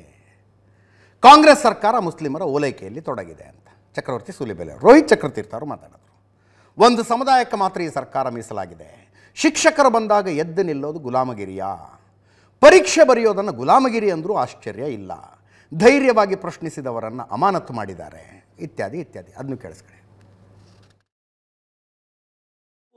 ಕಾಂಗ್ರೆಸ್ ಸರ್ಕಾರ ಮುಸ್ಲಿಮರ ಓಲೈಕೆಯಲ್ಲಿ ತೊಡಗಿದೆ ಅಂತ ಚಕ್ರವರ್ತಿ ಸೂಲಿಬೆಲೆ ರೋಹಿತ್ ಚಕ್ರತೀರ್ಥ ಅವರು ಮಾತಾಡಿದರು ಒಂದು ಸಮುದಾಯಕ್ಕೆ ಮಾತ್ರ ಈ ಸರ್ಕಾರ ಮೀಸಲಾಗಿದೆ ಶಿಕ್ಷಕರು ಬಂದಾಗ ಎದ್ದು ನಿಲ್ಲೋದು ಗುಲಾಮಗಿರಿಯಾ ಪರೀಕ್ಷೆ ಬರೆಯೋದನ್ನು ಗುಲಾಮಗಿರಿ ಅಂದರೂ ಆಶ್ಚರ್ಯ ಇಲ್ಲ ಧೈರ್ಯವಾಗಿ ಪ್ರಶ್ನಿಸಿದವರನ್ನು ಅಮಾನತು ಮಾಡಿದ್ದಾರೆ ಇತ್ಯಾದಿ ಇತ್ಯಾದಿ ಅದನ್ನು ಕೇಳಿಸ್ಕೊಳ್ಳಿ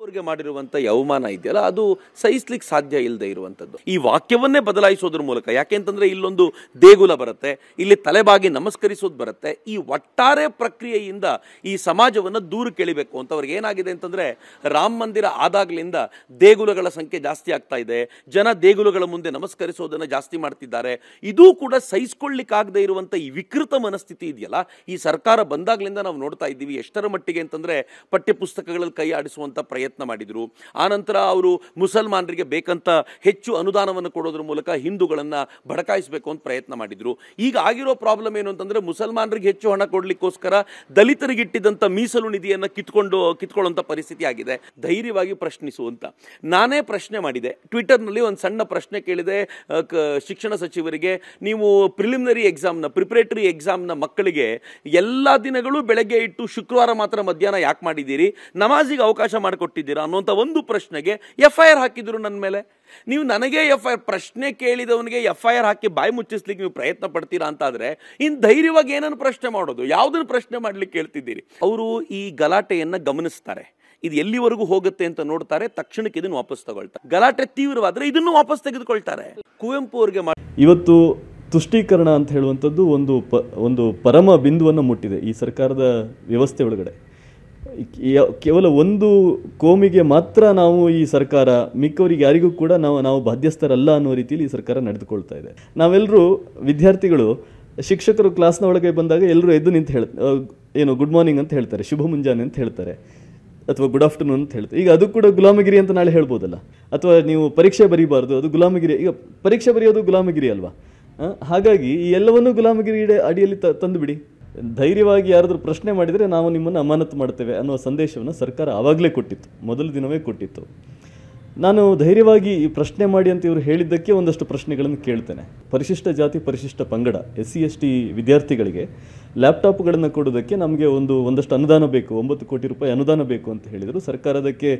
ಅವರಿಗೆ ಮಾಡಿರುವಂತಹ ಅವಮಾನ ಇದೆಯಲ್ಲ ಅದು ಸಹಿಸ್ಲಿಕ್ಕೆ ಸಾಧ್ಯ ಇಲ್ಲದೆ ಇರುವಂತದ್ದು ಈ ವಾಕ್ಯವನ್ನೇ ಬದಲಾಯಿಸೋದ್ರ ಮೂಲಕ ಯಾಕೆಂತಂದ್ರೆ ಇಲ್ಲೊಂದು ದೇಗುಲ ಬರುತ್ತೆ ಇಲ್ಲಿ ತಲೆಬಾಗಿ ನಮಸ್ಕರಿಸೋದು ಬರುತ್ತೆ ಈ ಒಟ್ಟಾರೆ ಪ್ರಕ್ರಿಯೆಯಿಂದ ಈ ಸಮಾಜವನ್ನು ದೂರು ಕೇಳಿಬೇಕು ಅಂತ ಅವ್ರಿಗೆ ಏನಾಗಿದೆ ಅಂತಂದ್ರೆ ರಾಮ ಮಂದಿರ ಆದಾಗ್ಲಿಂದ ದೇಗುಲಗಳ ಸಂಖ್ಯೆ ಜಾಸ್ತಿ ಆಗ್ತಾ ಇದೆ ಜನ ದೇಗುಲಗಳ ಮುಂದೆ ನಮಸ್ಕರಿಸೋದನ್ನ ಜಾಸ್ತಿ ಮಾಡ್ತಿದ್ದಾರೆ ಇದು ಕೂಡ ಸಹಿಸ್ಕೊಳ್ಳಿಕ್ಕಾಗದೇ ಇರುವಂತ ಈ ವಿಕೃತ ಮನಸ್ಥಿತಿ ಇದೆಯಲ್ಲ ಈ ಸರ್ಕಾರ ಬಂದಾಗ್ಲಿಂದ ನಾವು ನೋಡ್ತಾ ಇದ್ದೀವಿ ಎಷ್ಟರ ಮಟ್ಟಿಗೆ ಪಠ್ಯ ಪುಸ್ತಕಗಳಲ್ಲಿ ಕೈ ಆಡಿಸುವಂತ ಪ್ರಯತ್ನ ಪ್ರಯತ್ನ ಮಾಡಿದರು ಆನಂತರ ಅವರು ಮುಸಲ್ಮಾನರಿಗೆ ಬೇಕಂತ ಹೆಚ್ಚು ಅನುದಾನವನ್ನು ಕೊಡೋದ್ರ ಮೂಲಕ ಹಿಂದೂಗಳನ್ನು ಬಡಕಾಯಿಸಬೇಕು ಅಂತ ಪ್ರಯತ್ನ ಮಾಡಿದರು ಈಗ ಆಗಿರೋ ಪ್ರಾಬ್ಲಮ್ ಏನು ಅಂತಂದರೆ ಮುಸಲ್ಮಾನರಿಗೆ ಹೆಚ್ಚು ಹಣ ಕೊಡಲಿಕ್ಕೋಸ್ಕರ ದಲಿತರಿಗೆ ಇಟ್ಟಿದ್ದಂಥ ಮೀಸಲು ನಿಧಿಯನ್ನು ಕಿತ್ಕೊಂಡು ಕಿತ್ಕೊಳ್ಳುವಂಥ ಪರಿಸ್ಥಿತಿ ಆಗಿದೆ ಧೈರ್ಯವಾಗಿ ಪ್ರಶ್ನಿಸುವಂತ ನಾನೇ ಪ್ರಶ್ನೆ ಮಾಡಿದೆ ಟ್ವಿಟರ್ನಲ್ಲಿ ಒಂದು ಸಣ್ಣ ಪ್ರಶ್ನೆ ಕೇಳಿದೆ ಶಿಕ್ಷಣ ಸಚಿವರಿಗೆ ನೀವು ಪ್ರಿಲಿಮಿನರಿ ಎಕ್ಸಾಮ್ನ ಪ್ರಿಪ್ರೇಟರಿ ಎಕ್ಸಾಮ್ನ ಮಕ್ಕಳಿಗೆ ಎಲ್ಲ ದಿನಗಳು ಬೆಳಗ್ಗೆ ಇಟ್ಟು ಶುಕ್ರವಾರ ಮಾತ್ರ ಮಧ್ಯಾಹ್ನ ಯಾಕೆ ಮಾಡಿದ್ದೀರಿ ನಮಾಜಿಗೆ ಅವಕಾಶ ಮಾಡಿಕೊಟ್ಟಿದ್ದೀರಿ ಮಾಡಿದ್ದೀರಾ ಅನ್ನೋಂಥ ಒಂದು ಪ್ರಶ್ನೆಗೆ ಎಫ್ ಐ ಆರ್ ಹಾಕಿದ್ರು ನನ್ನ ಮೇಲೆ ನೀವು ನನಗೆ ಎಫ್ ಐ ಆರ್ ಪ್ರಶ್ನೆ ಕೇಳಿದವನಿಗೆ ಎಫ್ ಐ ಆರ್ ಹಾಕಿ ಬಾಯಿ ಮುಚ್ಚಿಸ್ಲಿಕ್ಕೆ ನೀವು ಪ್ರಯತ್ನ ಪಡ್ತೀರಾ ಅಂತಾದರೆ ಇನ್ನು ಧೈರ್ಯವಾಗಿ ಏನನ್ನು ಪ್ರಶ್ನೆ ಮಾಡೋದು ಯಾವುದನ್ನು ಪ್ರಶ್ನೆ ಮಾಡಲಿಕ್ಕೆ ಹೇಳ್ತಿದ್ದೀರಿ ಅವರು ಈ ಗಲಾಟೆಯನ್ನು ಗಮನಿಸ್ತಾರೆ ಇದು ಎಲ್ಲಿವರೆಗೂ ಹೋಗುತ್ತೆ ಅಂತ ನೋಡ್ತಾರೆ ತಕ್ಷಣಕ್ಕೆ ಇದನ್ನು ವಾಪಸ್ ತಗೊಳ್ತಾರೆ ಗಲಾಟೆ ತೀವ್ರವಾದರೆ ಇದನ್ನು ವಾಪಸ್ ತೆಗೆದುಕೊಳ್ತಾರೆ ಕುವೆಂಪು ಅವರಿಗೆ ಇವತ್ತು ತುಷ್ಟೀಕರಣ ಅಂತ ಹೇಳುವಂಥದ್ದು ಒಂದು ಪ ಒಂದು ಪರಮ ಬಿಂದುವನ್ನು ಮುಟ್ಟಿದೆ ಈ ಸರ್ಕಾರದ ವ್ಯವಸ್ಥೆ ಒಳಗಡೆ ಕೇವಲ ಒಂದು ಕೋಮಿಗೆ ಮಾತ್ರ ನಾವು ಈ ಸರ್ಕಾರ ಮಿಕ್ಕವರಿಗೆ ಯಾರಿಗೂ ಕೂಡ ನಾವು ನಾವು ಬಾಧ್ಯಸ್ಥರಲ್ಲ ಅನ್ನೋ ರೀತಿಯಲ್ಲಿ ಈ ಸರ್ಕಾರ ನಡೆದುಕೊಳ್ತಾ ಇದೆ ನಾವೆಲ್ಲರೂ ವಿದ್ಯಾರ್ಥಿಗಳು ಶಿಕ್ಷಕರು ಕ್ಲಾಸ್ನ ಒಳಗೆ ಬಂದಾಗ ಎಲ್ಲರೂ ಎದ್ದು ನಿಂತು ಹೇಳ ಏನು ಗುಡ್ ಮಾರ್ನಿಂಗ್ ಅಂತ ಹೇಳ್ತಾರೆ ಶುಭ ಮುಂಜಾನೆ ಅಂತ ಹೇಳ್ತಾರೆ ಅಥವಾ ಗುಡ್ ಆಫ್ಟರ್ನೂನ್ ಅಂತ ಹೇಳ್ತಾರೆ ಈಗ ಅದು ಕೂಡ ಗುಲಾಮಗಿರಿ ಅಂತ ನಾಳೆ ಹೇಳ್ಬೋದಲ್ಲ ಅಥವಾ ನೀವು ಪರೀಕ್ಷೆ ಬರೀಬಾರ್ದು ಅದು ಗುಲಾಮಗಿರಿ ಈಗ ಪರೀಕ್ಷೆ ಬರೆಯೋದು ಗುಲಾಮಗಿರಿ ಅಲ್ವಾ ಹಾಗಾಗಿ ಈ ಎಲ್ಲವನ್ನೂ ಗುಲಾಮಗಿರಿ ಅಡಿಯಲ್ಲಿ ತಂದುಬಿಡಿ ಧೈರ್ಯವಾಗಿ ಯಾರಾದರೂ ಪ್ರಶ್ನೆ ಮಾಡಿದರೆ ನಾವು ನಿಮ್ಮನ್ನು ಅಮಾನತು ಮಾಡ್ತೇವೆ ಅನ್ನುವ ಸಂದೇಶವನ್ನು ಸರ್ಕಾರ ಆವಾಗಲೇ ಕೊಟ್ಟಿತ್ತು ಮೊದಲ ದಿನವೇ ಕೊಟ್ಟಿತ್ತು ನಾನು ಧೈರ್ಯವಾಗಿ ಈ ಪ್ರಶ್ನೆ ಮಾಡಿ ಅಂತ ಇವರು ಹೇಳಿದ್ದಕ್ಕೆ ಒಂದಷ್ಟು ಪ್ರಶ್ನೆಗಳನ್ನು ಕೇಳ್ತೇನೆ ಪರಿಶಿಷ್ಟ ಜಾತಿ ಪರಿಶಿಷ್ಟ ಪಂಗಡ ಎಸ್ ಸಿ ಎಸ್ ಟಿ ವಿದ್ಯಾರ್ಥಿಗಳಿಗೆ ಲ್ಯಾಪ್ಟಾಪ್ಗಳನ್ನು ಕೊಡೋದಕ್ಕೆ ನಮಗೆ ಒಂದು ಒಂದಷ್ಟು ಅನುದಾನ ಬೇಕು ಒಂಬತ್ತು ಕೋಟಿ ರೂಪಾಯಿ ಅನುದಾನ ಬೇಕು ಅಂತ ಹೇಳಿದರು ಸರ್ಕಾರ ಅದಕ್ಕೆ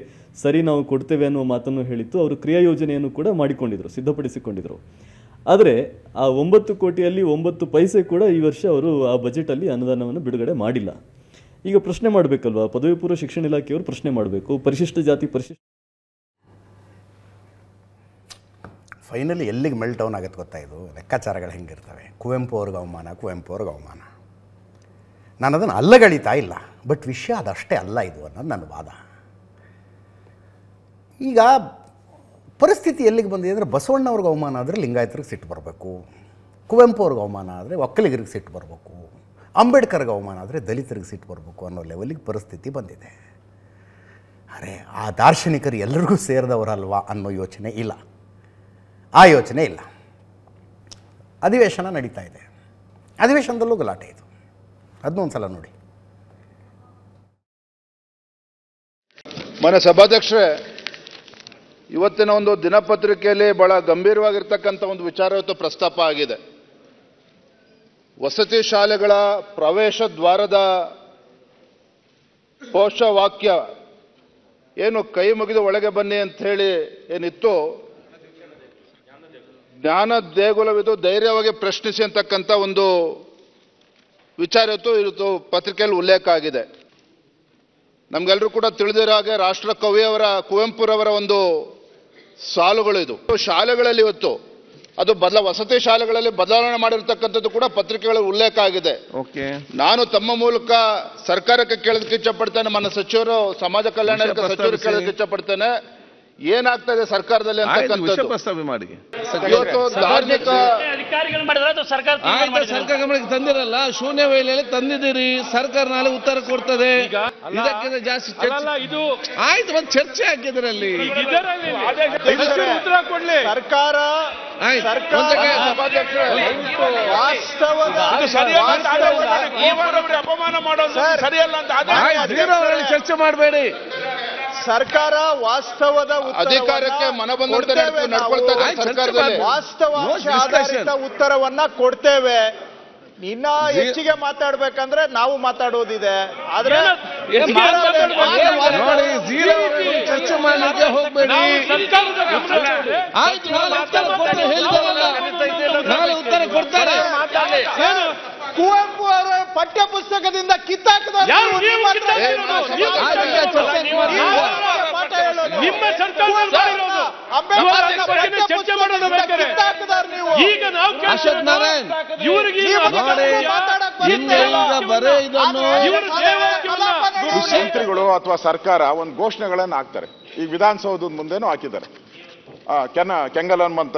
ಸರಿ ನಾವು ಕೊಡ್ತೇವೆ ಅನ್ನುವ ಮಾತನ್ನು ಹೇಳಿತ್ತು ಅವರು ಕ್ರಿಯಾ ಯೋಜನೆಯನ್ನು ಕೂಡ ಮಾಡಿಕೊಂಡಿದ್ದರು ಸಿದ್ಧಪಡಿಸಿಕೊಂಡಿದ್ದರು ಆದರೆ ಆ ಒಂಬತ್ತು ಕೋಟಿಯಲ್ಲಿ ಒಂಬತ್ತು ಪೈಸೆ ಕೂಡ ಈ ವರ್ಷ ಅವರು ಆ ಬಜೆಟಲ್ಲಿ ಅನುದಾನವನ್ನು ಬಿಡುಗಡೆ ಮಾಡಿಲ್ಲ ಈಗ ಪ್ರಶ್ನೆ ಮಾಡಬೇಕಲ್ವಾ ಪದವಿ ಪೂರ್ವ ಶಿಕ್ಷಣ ಇಲಾಖೆಯವರು ಪ್ರಶ್ನೆ ಮಾಡಬೇಕು ಪರಿಶಿಷ್ಟ ಜಾತಿ ಪರಿಶಿಷ್ಟ ಫೈನಲಿ ಎಲ್ಲಿಗೆ ಮೆಲ್ಟ್ ಡೌನ್ ಆಗುತ್ತೆ ಗೊತ್ತಾ ಇದು ಲೆಕ್ಕಾಚಾರಗಳು ಹೆಂಗಿರ್ತವೆ ಕುವೆಂಪು ಅವ್ರಿಗೆ ಅವಮಾನ ಕುವೆಂಪು ಅವ್ರಿಗೆ ಅವಮಾನ ನಾನು ಅದನ್ನು ಅಲ್ಲಗಳಿತಾ ಇಲ್ಲ ಬಟ್ ವಿಷಯ ಅದಷ್ಟೇ ಅಲ್ಲ ಇದು ಅನ್ನೋದು ನನ್ನ ವಾದ ಈಗ ಪರಿಸ್ಥಿತಿ ಎಲ್ಲಿಗೆ ಬಂದಿದೆ ಅಂದರೆ ಬಸವಣ್ಣವ್ರಿಗೆ ಅವಮಾನ ಆದರೆ ಲಿಂಗಾಯತರಿಗೆ ಸಿಟ್ಟು ಬರಬೇಕು ಕುವೆಂಪು ಅವ್ರಿಗೆ ಅವಮಾನ ಆದರೆ ಒಕ್ಕಲಿಗರಿಗೆ ಸಿಟ್ಟು ಬರಬೇಕು ಅಂಬೇಡ್ಕರ್ಗೆ ಅವಮಾನ ಆದರೆ ದಲಿತರಿಗೆ ಸಿಟ್ಟು ಬರಬೇಕು ಅನ್ನೋ ಲೆವೆಲಿಗೆ ಪರಿಸ್ಥಿತಿ ಬಂದಿದೆ ಅರೆ ಆ ದಾರ್ಶನಿಕರು ಎಲ್ಲರಿಗೂ ಸೇರಿದವರಲ್ವಾ ಅನ್ನೋ ಯೋಚನೆ ಇಲ್ಲ ಆ ಯೋಚನೆ ಇಲ್ಲ ಅಧಿವೇಶನ ನಡೀತಾ ಇದೆ ಅಧಿವೇಶನದಲ್ಲೂ ಗಲಾಟೆ ಇದು ಅದನ್ನೊಂದು ಸಲ ನೋಡಿ ಮನೆ ಸಭಾಧ್ಯಕ್ಷರೇ ಇವತ್ತಿನ ಒಂದು ದಿನಪತ್ರಿಕೆಯಲ್ಲಿ ಬಹಳ ಗಂಭೀರವಾಗಿರ್ತಕ್ಕಂಥ ಒಂದು ವಿಚಾರ ಇವತ್ತು ಪ್ರಸ್ತಾಪ ಆಗಿದೆ ವಸತಿ ಶಾಲೆಗಳ ಪ್ರವೇಶ ದ್ವಾರದ ಪೋಷವಾಕ್ಯ ಏನು ಕೈ ಮುಗಿದು ಒಳಗೆ ಬನ್ನಿ ಅಂತ ಹೇಳಿ ಏನಿತ್ತು ಜ್ಞಾನ ದೇಗುಲವಿದು ಧೈರ್ಯವಾಗಿ ಪ್ರಶ್ನಿಸಿ ಅಂತಕ್ಕಂಥ ಒಂದು ವಿಚಾರ ಇವತ್ತು ಪತ್ರಿಕೆಯಲ್ಲಿ ಉಲ್ಲೇಖ ಆಗಿದೆ ನಮಗೆಲ್ಲರೂ ಕೂಡ ತಿಳಿದಿರೋ ಹಾಗೆ ರಾಷ್ಟ್ರ ಕವಿಯವರ ಕುವೆಂಪುರವರ ಒಂದು ಸಾಲುಗಳು ಇದು ಶಾಲೆಗಳಲ್ಲಿ ಇವತ್ತು ಅದು ಬದಲ ವಸತಿ ಶಾಲೆಗಳಲ್ಲಿ ಬದಲಾವಣೆ ಮಾಡಿರ್ತಕ್ಕಂಥದ್ದು ಕೂಡ ಪತ್ರಿಕೆಗಳ ಉಲ್ಲೇಖ ಆಗಿದೆ ನಾನು ತಮ್ಮ ಮೂಲಕ ಸರ್ಕಾರಕ್ಕೆ ಕೇಳೋದಕ್ಕೆ ಇಚ್ಛಪಡ್ತೇನೆ ನನ್ನ ಸಚಿವರು ಸಮಾಜ ಕಲ್ಯಾಣ ಸಚಿವರು ಕೇಳೋದಕ್ಕೆ ಇಚ್ಛಪಡ್ತೇನೆ ಏನಾಗ್ತದೆ ಸರ್ಕಾರದಲ್ಲಿ ಅಂತಕ್ಕಂಥದ್ದು ಪ್ರಸ್ತಾವನೆ ಮಾಡಿ ಇವತ್ತು ಧಾರ್ಮಿಕ ಸರ್ಕಾರ ಗಮನಕ್ಕೆ ತಂದಿರಲ್ಲ ಶೂನ್ಯ ವೇಳೆಯಲ್ಲಿ ತಂದಿದ್ದೀರಿ ಸರ್ಕಾರ ನಾಳೆ ಉತ್ತರ ಕೊಡ್ತದೆ ಇದಕ್ಕಿಂತ ಜಾಸ್ತಿ ಇದು ಆಯ್ತು ಒಂದು ಚರ್ಚೆ ಹಾಕಿದ್ರಲ್ಲಿ ಕೊಡ್ಲಿ ಸರ್ಕಾರ ಅಪಮಾನ ಮಾಡೋದು ಸರಿಯಲ್ಲ ಅಂತ ಚರ್ಚೆ ಮಾಡಬೇಡಿ ಸರ್ಕಾರ ವಾಸ್ತವದ ಅಧಿಕಾರಕ್ಕೆ ಮನಬಂದಂತೆ ನಡ್ಕೊಳ್ತಾ ಸರ್ಕಾರದಲ್ಲಿ ವಾಸ್ತವಾಂಶ ಆಧಾರಿತ ಉತ್ತರವನ್ನ ಕೊಡ್ತೇವೆ ಇನ್ನ ಹೆಚ್ಚಿಗೆ ಮಾತಾಡ್ಬೇಕಂದ್ರೆ ನಾವು ಮಾತಾಡೋದಿದೆ ಆದ್ರೆ ಚರ್ಚೆ ಮಾಡಲಿಕ್ಕೆ ಹೋಗ್ಬೇಡಿ ಆಯ್ತು ನಾಳೆ ಉತ್ತರ ಕೊಡ್ತಾರೆ ಕುವೆಂಪು ಅವರ ಪಠ್ಯ ಪುಸ್ತಕದಿಂದ ಕಿತ್ತಾಕದ ಈಗ ಅಥವಾ ಸರ್ಕಾರ ಒಂದು ಘೋಷಣೆಗಳನ್ನು ಹಾಕ್ತಾರೆ ಈಗ ವಿಧಾನಸೌಧದ ಮುಂದೆನೂ ಹಾಕಿದ್ದಾರೆ ಕೆನ ಕೆಂಗಲ್ ಹನುಮಂತ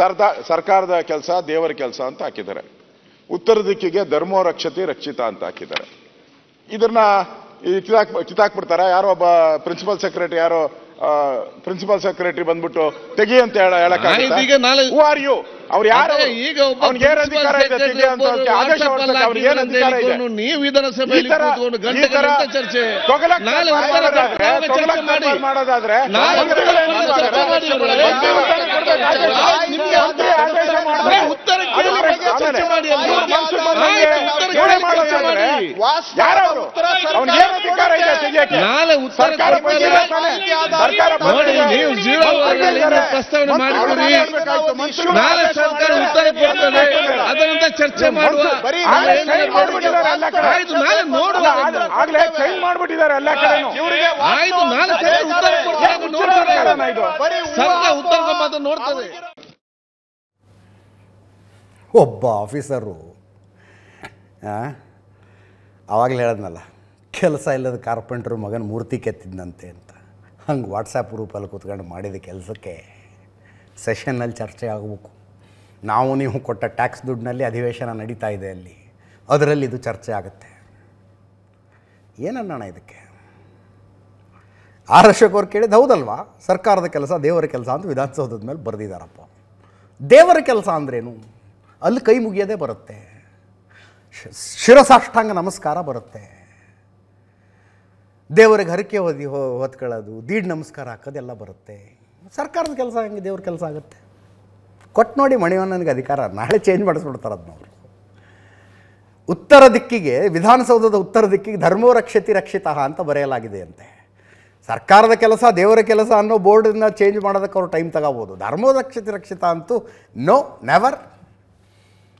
ಸರ್ದಾ ಸರ್ಕಾರದ ಕೆಲಸ ದೇವರ ಕೆಲಸ ಅಂತ ಹಾಕಿದ್ದಾರೆ ಉತ್ತರ ದಿಕ್ಕಿಗೆ ಧರ್ಮೋ ರಕ್ಷತೆ ರಕ್ಷಿತ ಅಂತ ಹಾಕಿದ್ದಾರೆ ಇದನ್ನ ಕಿತಾಕ್ ಕಿತಾಕ್ಬಿಡ್ತಾರ ಯಾರೋ ಒಬ್ಬ ಪ್ರಿನ್ಸಿಪಲ್ ಸೆಕ್ರೆಟರಿ ಯಾರೋ ಪ್ರಿನ್ಸಿಪಲ್ ಸೆಕ್ರೆಟರಿ ಬಂದ್ಬಿಟ್ಟು ತೆಗಿ ಅಂತ ಹೇಳ ಯು ಅವ್ರು ಯಾರು ಈಗ ನೀವು ವಿಧಾನಸಭೆಯಲ್ಲಿ ಚರ್ಚೆ ಮಾಡೋದಾದ್ರೆ ಉತ್ತರ ನೀವು ಜೀವನ ಪ್ರಸ್ತಾವನೆ ಮಾಡಿದ್ದೀರಿ ನಾಳೆ ಸರ್ಕಾರ ಉತ್ತರ ಕೊಡ್ತದೆ ಅದರಿಂದ ಚರ್ಚೆ ಮಾಡುವ ಆಯ್ತು ನಾಳೆ ಆಗ್ಲೇ ಮಾಡ್ಬಿಟ್ಟಿದ್ದಾರೆ ಅಲ್ಲ ಕಡೆ ಸರ್ಕಾರ ಉತ್ತರ ಕೊಡ್ತಾರೆ ನೋಡ್ತಾರೆ ನೋಡ್ತದೆ ಒಬ್ಬ ಆಫೀಸರು ಆವಾಗಲೇ ಹೇಳದ್ನಲ್ಲ ಕೆಲಸ ಇಲ್ಲದ ಕಾರ್ಪೆಂಟ್ರು ಮಗನ ಮೂರ್ತಿ ಕೆತ್ತಿದ್ದಂತೆ ಅಂತ ಹಂಗೆ ವಾಟ್ಸಪ್ ರೂಪಲ್ಲಿ ಕೂತ್ಕೊಂಡು ಮಾಡಿದ ಕೆಲಸಕ್ಕೆ ಸೆಷನ್ನಲ್ಲಿ ಚರ್ಚೆ ಆಗಬೇಕು ನಾವು ನೀವು ಕೊಟ್ಟ ಟ್ಯಾಕ್ಸ್ ದುಡ್ಡಿನಲ್ಲಿ ಅಧಿವೇಶನ ನಡೀತಾ ಇದೆ ಅಲ್ಲಿ ಅದರಲ್ಲಿ ಇದು ಚರ್ಚೆ ಆಗುತ್ತೆ ಏನನ್ನೋಣ ಇದಕ್ಕೆ ಆರ್ ಕೇಳಿದ ಕೇಳಿದ್ದು ಹೌದಲ್ವಾ ಸರ್ಕಾರದ ಕೆಲಸ ದೇವರ ಕೆಲಸ ಅಂತ ವಿಧಾನಸೌಧದ ಮೇಲೆ ಬರೆದಿದ್ದಾರಪ್ಪ ದೇವರ ಕೆಲಸ ಅಂದ್ರೇನು ಅಲ್ಲಿ ಕೈ ಮುಗಿಯೋದೇ ಬರುತ್ತೆ ಶಿರಸಾಷ್ಟಾಂಗ ನಮಸ್ಕಾರ ಬರುತ್ತೆ ದೇವರಿಗೆ ಹರಕೆ ಹೊದಿ ಹೊತ್ಕೊಳ್ಳೋದು ದೀಡ್ ನಮಸ್ಕಾರ ಹಾಕೋದೆಲ್ಲ ಬರುತ್ತೆ ಸರ್ಕಾರದ ಕೆಲಸ ಹಂಗೆ ದೇವ್ರ ಕೆಲಸ ಆಗುತ್ತೆ ಕೊಟ್ಟು ನೋಡಿ ಮಣಿವಣ್ಣನಿಗೆ ಅಧಿಕಾರ ನಾಳೆ ಚೇಂಜ್ ಮಾಡಿಸ್ಬಿಡ್ತಾರೆ ಅದನ್ನವರು ಉತ್ತರ ದಿಕ್ಕಿಗೆ ವಿಧಾನಸೌಧದ ಉತ್ತರ ದಿಕ್ಕಿಗೆ ಧರ್ಮೋ ರಕ್ಷತಿ ರಕ್ಷಿತ ಅಂತ ಬರೆಯಲಾಗಿದೆ ಅಂತೆ ಸರ್ಕಾರದ ಕೆಲಸ ದೇವರ ಕೆಲಸ ಅನ್ನೋ ಬೋರ್ಡನ್ನ ಚೇಂಜ್ ಮಾಡೋದಕ್ಕೆ ಅವರು ಟೈಮ್ ತಗೋಬೋದು ಧರ್ಮೋ ರಕ್ಷತಿ ರಕ್ಷಿತ ಅಂತೂ ನೋ ನೆವರ್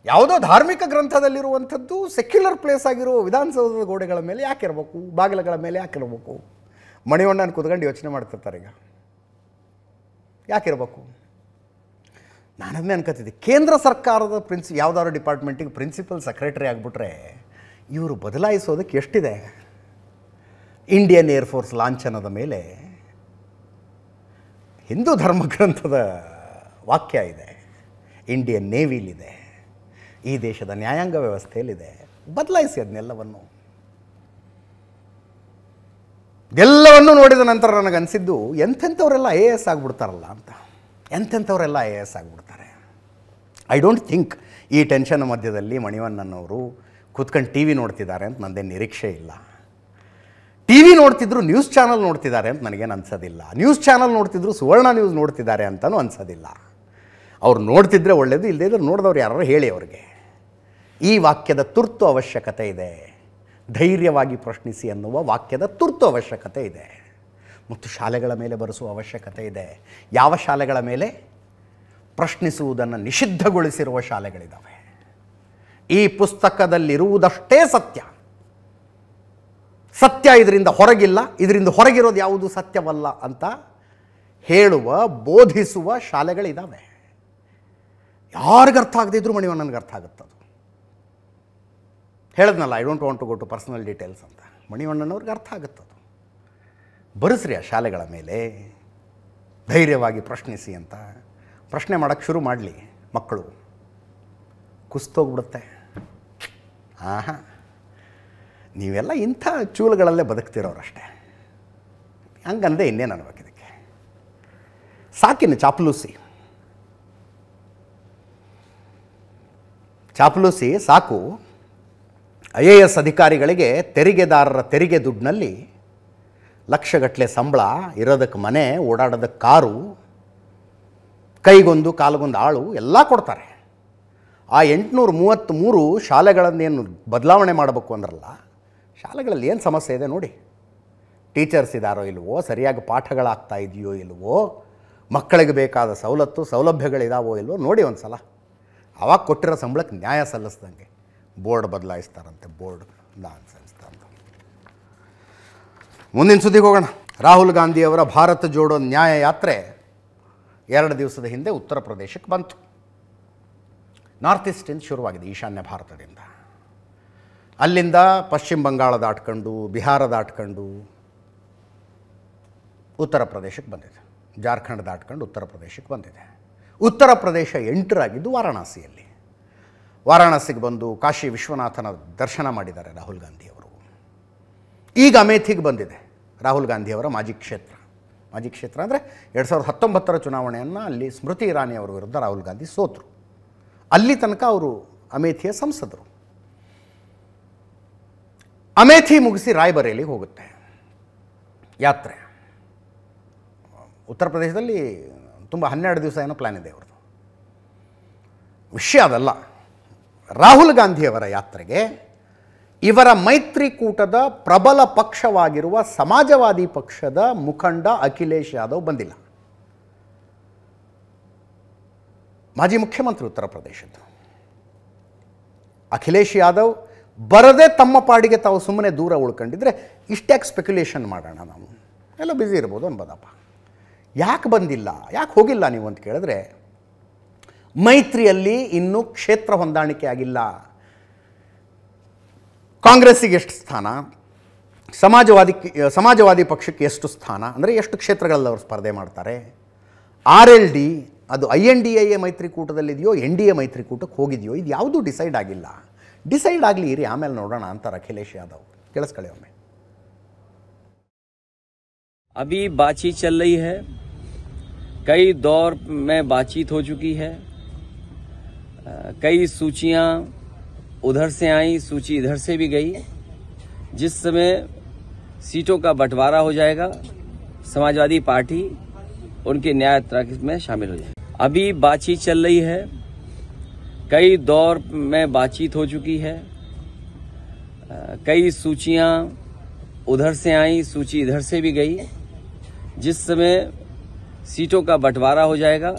ಯಾವುದೋ ಧಾರ್ಮಿಕ ಗ್ರಂಥದಲ್ಲಿರುವಂಥದ್ದು ಸೆಕ್ಯುಲರ್ ಪ್ಲೇಸ್ ಆಗಿರೋ ವಿಧಾನಸೌಧದ ಗೋಡೆಗಳ ಮೇಲೆ ಯಾಕೆ ಇರಬೇಕು ಬಾಗಿಲುಗಳ ಮೇಲೆ ಯಾಕಿರಬೇಕು ಮಣಿವಣ್ಣನ ಕುತ್ಕೊಂಡು ಯೋಚನೆ ಮಾಡ್ತಿರ್ತಾರೆ ಈಗ ಯಾಕಿರಬೇಕು ನಾನದನ್ನೇ ಅನ್ಕೋತಿದ್ದೆ ಕೇಂದ್ರ ಸರ್ಕಾರದ ಪ್ರಿನ್ಸಿ ಯಾವುದಾದ್ರು ಡಿಪಾರ್ಟ್ಮೆಂಟಿಗೆ ಪ್ರಿನ್ಸಿಪಲ್ ಸೆಕ್ರೆಟರಿ ಆಗಿಬಿಟ್ರೆ ಇವರು ಬದಲಾಯಿಸೋದಕ್ಕೆ ಎಷ್ಟಿದೆ ಇಂಡಿಯನ್ ಏರ್ಫೋರ್ಸ್ ಲಾಂಛನದ ಮೇಲೆ ಹಿಂದೂ ಧರ್ಮ ಗ್ರಂಥದ ವಾಕ್ಯ ಇದೆ ಇಂಡಿಯನ್ ನೇವಿಲಿದೆ ಈ ದೇಶದ ನ್ಯಾಯಾಂಗ ವ್ಯವಸ್ಥೆಯಲ್ಲಿದೆ ಬದಲಾಯಿಸಿ ಅದನ್ನೆಲ್ಲವನ್ನು ಎಲ್ಲವನ್ನು ನೋಡಿದ ನಂತರ ನನಗನ್ಸಿದ್ದು ಎಂಥೆಂಥವರೆಲ್ಲ ಐ ಎ ಎಸ್ ಆಗಿಬಿಡ್ತಾರಲ್ಲ ಅಂತ ಎಂಥೆಂಥವರೆಲ್ಲ ಐ ಎ ಎಸ್ ಆಗ್ಬಿಡ್ತಾರೆ ಐ ಡೋಂಟ್ ಥಿಂಕ್ ಈ ಟೆನ್ಷನ್ ಮಧ್ಯದಲ್ಲಿ ಮಣಿವಣ್ಣನವರು ಕೂತ್ಕೊಂಡು ಟಿ ವಿ ನೋಡ್ತಿದ್ದಾರೆ ಅಂತ ನನ್ನದೇ ನಿರೀಕ್ಷೆ ಇಲ್ಲ ಟಿ ವಿ ನೋಡ್ತಿದ್ರು ನ್ಯೂಸ್ ಚಾನಲ್ ನೋಡ್ತಿದ್ದಾರೆ ಅಂತ ನನಗೇನು ಅನ್ಸೋದಿಲ್ಲ ನ್ಯೂಸ್ ಚಾನಲ್ ನೋಡ್ತಿದ್ರು ಸುವರ್ಣ ನ್ಯೂಸ್ ನೋಡ್ತಿದ್ದಾರೆ ಅಂತಲೂ ಅನ್ಸೋದಿಲ್ಲ ಅವ್ರು ನೋಡ್ತಿದ್ರೆ ಒಳ್ಳೆಯದು ಇಲ್ಲದೇ ಇದ್ರೆ ನೋಡಿದವ್ರು ಯಾರು ಹೇಳಿ ಅವ್ರಿಗೆ ಈ ವಾಕ್ಯದ ತುರ್ತು ಅವಶ್ಯಕತೆ ಇದೆ ಧೈರ್ಯವಾಗಿ ಪ್ರಶ್ನಿಸಿ ಅನ್ನುವ ವಾಕ್ಯದ ತುರ್ತು ಅವಶ್ಯಕತೆ ಇದೆ ಮತ್ತು ಶಾಲೆಗಳ ಮೇಲೆ ಬರೆಸುವ ಅವಶ್ಯಕತೆ ಇದೆ ಯಾವ ಶಾಲೆಗಳ ಮೇಲೆ ಪ್ರಶ್ನಿಸುವುದನ್ನು ನಿಷಿದ್ಧಗೊಳಿಸಿರುವ ಶಾಲೆಗಳಿದ್ದಾವೆ ಈ ಪುಸ್ತಕದಲ್ಲಿರುವುದಷ್ಟೇ ಸತ್ಯ ಸತ್ಯ ಇದರಿಂದ ಹೊರಗಿಲ್ಲ ಇದರಿಂದ ಹೊರಗಿರೋದು ಯಾವುದು ಸತ್ಯವಲ್ಲ ಅಂತ ಹೇಳುವ ಬೋಧಿಸುವ ಶಾಲೆಗಳಿದ್ದಾವೆ ಯಾರಿಗರ್ಥ ಆಗದಿದ್ರೂ ಮಣಿವಣ್ಣನಿಗೆ ನನಗೆ ಅರ್ಥ ಆಗುತ್ತೆ ಹೇಳಿದ್ನಲ್ಲ I don't want to go to personal details ಅಂತ ಮಣಿವಣ್ಣನವ್ರಿಗೆ ಅರ್ಥ ಅದು ಬರೆಸ್ರಿ ಆ ಶಾಲೆಗಳ ಮೇಲೆ ಧೈರ್ಯವಾಗಿ ಪ್ರಶ್ನಿಸಿ ಅಂತ ಪ್ರಶ್ನೆ ಮಾಡೋಕ್ಕೆ ಶುರು ಮಾಡಲಿ ಮಕ್ಕಳು ಕುಸ್ತೋಗ್ಬಿಡುತ್ತೆ ಆಹಾ ನೀವೆಲ್ಲ ಇಂಥ ಚೂಲುಗಳಲ್ಲೇ ಬದುಕ್ತಿರೋರಷ್ಟೇ ಹಂಗಂದೆ ಇನ್ನೇನು ಅನ್ಬೇಕು ಇದಕ್ಕೆ ಸಾಕಿನ ಚಾಪಲೂಸಿ ಚಾಪಲೂಸಿ ಸಾಕು ಐ ಎ ಎಸ್ ಅಧಿಕಾರಿಗಳಿಗೆ ತೆರಿಗೆದಾರರ ತೆರಿಗೆ ದುಡ್ಡಿನಲ್ಲಿ ಲಕ್ಷಗಟ್ಟಲೆ ಸಂಬಳ ಇರೋದಕ್ಕೆ ಮನೆ ಓಡಾಡೋದಕ್ಕೆ ಕಾರು ಕೈಗೊಂದು ಕಾಲುಗೊಂದು ಆಳು ಎಲ್ಲ ಕೊಡ್ತಾರೆ ಆ ಎಂಟುನೂರು ಮೂವತ್ತ್ಮೂರು ಶಾಲೆಗಳನ್ನೇನು ಬದಲಾವಣೆ ಮಾಡಬೇಕು ಅಂದ್ರಲ್ಲ ಶಾಲೆಗಳಲ್ಲಿ ಏನು ಸಮಸ್ಯೆ ಇದೆ ನೋಡಿ ಟೀಚರ್ಸ್ ಇದ್ದಾರೋ ಇಲ್ವೋ ಸರಿಯಾಗಿ ಪಾಠಗಳಾಗ್ತಾ ಇದೆಯೋ ಇಲ್ವೋ ಮಕ್ಕಳಿಗೆ ಬೇಕಾದ ಸವಲತ್ತು ಸೌಲಭ್ಯಗಳಿದಾವೋ ಇಲ್ವೋ ನೋಡಿ ಒಂದು ಸಲ ಅವಾಗ ಕೊಟ್ಟಿರೋ ಸಂಬಳಕ್ಕೆ ನ್ಯಾಯ ಸಲ್ಲಿಸ್ದಂಗೆ ಬೋರ್ಡ್ ಬದಲಾಯಿಸ್ತಾರಂತೆ ಬೋರ್ಡ್ ನಾನ್ ಮುಂದಿನ ಸುದ್ದಿಗೆ ಹೋಗೋಣ ರಾಹುಲ್ ಗಾಂಧಿಯವರ ಭಾರತ ಜೋಡೋ ನ್ಯಾಯ ಯಾತ್ರೆ ಎರಡು ದಿವಸದ ಹಿಂದೆ ಉತ್ತರ ಪ್ರದೇಶಕ್ಕೆ ಬಂತು ನಾರ್ತ್ ಈಸ್ಟಿಂದ ಶುರುವಾಗಿದೆ ಈಶಾನ್ಯ ಭಾರತದಿಂದ ಅಲ್ಲಿಂದ ಪಶ್ಚಿಮ ಬಂಗಾಳ ದಾಟ್ಕೊಂಡು ಬಿಹಾರ ದಾಟ್ಕೊಂಡು ಉತ್ತರ ಪ್ರದೇಶಕ್ಕೆ ಬಂದಿದೆ ಜಾರ್ಖಂಡ್ ದಾಟ್ಕೊಂಡು ಉತ್ತರ ಪ್ರದೇಶಕ್ಕೆ ಬಂದಿದೆ ಉತ್ತರ ಪ್ರದೇಶ ಎಂಟರಾಗಿದ್ದು ವಾರಾಣಸಿಯಲ್ಲಿ ವಾರಾಣಸಿಗೆ ಬಂದು ಕಾಶಿ ವಿಶ್ವನಾಥನ ದರ್ಶನ ಮಾಡಿದ್ದಾರೆ ರಾಹುಲ್ ಗಾಂಧಿಯವರು ಈಗ ಅಮೇಥಿಗೆ ಬಂದಿದೆ ರಾಹುಲ್ ಗಾಂಧಿಯವರ ಮಾಜಿ ಕ್ಷೇತ್ರ ಮಾಜಿ ಕ್ಷೇತ್ರ ಅಂದರೆ ಎರಡು ಸಾವಿರದ ಹತ್ತೊಂಬತ್ತರ ಚುನಾವಣೆಯನ್ನು ಅಲ್ಲಿ ಸ್ಮೃತಿ ಇರಾನಿ ಅವರ ವಿರುದ್ಧ ರಾಹುಲ್ ಗಾಂಧಿ ಸೋತರು ಅಲ್ಲಿ ತನಕ ಅವರು ಅಮೇಥಿಯ ಸಂಸದರು ಅಮೇಥಿ ಮುಗಿಸಿ ರಾಯ್ಬರೇಲಿಗೆ ಹೋಗುತ್ತೆ ಯಾತ್ರೆ ಉತ್ತರ ಪ್ರದೇಶದಲ್ಲಿ ತುಂಬ ಹನ್ನೆರಡು ದಿವಸ ಏನೋ ಪ್ಲ್ಯಾನ್ ಇದೆ ಅವ್ರದ್ದು ವಿಷಯ ಅದಲ್ಲ ರಾಹುಲ್ ಗಾಂಧಿಯವರ ಯಾತ್ರೆಗೆ ಇವರ ಮೈತ್ರಿಕೂಟದ ಪ್ರಬಲ ಪಕ್ಷವಾಗಿರುವ ಸಮಾಜವಾದಿ ಪಕ್ಷದ ಮುಖಂಡ ಅಖಿಲೇಶ್ ಯಾದವ್ ಬಂದಿಲ್ಲ ಮಾಜಿ ಮುಖ್ಯಮಂತ್ರಿ ಉತ್ತರ ಪ್ರದೇಶದ್ದು ಅಖಿಲೇಶ್ ಯಾದವ್ ಬರದೇ ತಮ್ಮ ಪಾಡಿಗೆ ತಾವು ಸುಮ್ಮನೆ ದೂರ ಉಳ್ಕೊಂಡಿದ್ರೆ ಇಷ್ಟ್ಯಾಕೆ ಸ್ಪೆಕ್ಯುಲೇಷನ್ ಮಾಡೋಣ ನಾವು ಎಲ್ಲ ಬ್ಯುಸಿ ಇರ್ಬೋದು ಅನ್ಬೋದಪ್ಪ ಯಾಕೆ ಬಂದಿಲ್ಲ ಯಾಕೆ ಹೋಗಿಲ್ಲ ನೀವು ಅಂತ ಕೇಳಿದ್ರೆ ಮೈತ್ರಿಯಲ್ಲಿ ಇನ್ನೂ ಕ್ಷೇತ್ರ ಹೊಂದಾಣಿಕೆ ಆಗಿಲ್ಲ ಕಾಂಗ್ರೆಸ್ಸಿಗೆ ಎಷ್ಟು ಸ್ಥಾನ ಸಮಾಜವಾದಿ ಸಮಾಜವಾದಿ ಪಕ್ಷಕ್ಕೆ ಎಷ್ಟು ಸ್ಥಾನ ಅಂದರೆ ಎಷ್ಟು ಕ್ಷೇತ್ರಗಳಲ್ಲಿ ಅವರು ಸ್ಪರ್ಧೆ ಮಾಡ್ತಾರೆ ಆರ್ ಎಲ್ ಡಿ ಅದು I N D I A ಮೈತ್ರಿಕೂಟದಲ್ಲಿದೆಯೋ ಎನ್ ಡಿ ಎ ಮೈತ್ರಿಕೂಟಕ್ಕೆ ಹೋಗಿದೆಯೋ ಇದು ಯಾವುದೂ ಡಿಸೈಡ್ ಆಗಿಲ್ಲ ಡಿಸೈಡ್ ಆಗಲಿ ಇರಿ ಆಮೇಲೆ ನೋಡೋಣ ಅಂತಾರೆ ಅಖಿಲೇಶ್ ಯಾದವ್ ಕೇಳಿಸ್ಕೊಳ್ಳಿ ಒಮ್ಮೆ ಅಭಿ ಬಾಚಿ ಚಲ್ಲೈ ಹೈ है ಮೇ दौर में बातचीत कई सूचियां उधर से आई सूची इधर से भी गई जिस समय सीटों का बंटवारा हो जाएगा समाजवादी पार्टी उनके न्याय यात्रा में शामिल हो जाएगी अभी बातचीत चल रही है कई दौर में बातचीत हो चुकी है कई सूचियां उधर से आई सूची इधर से भी गई जिस समय सीटों का बंटवारा हो जाएगा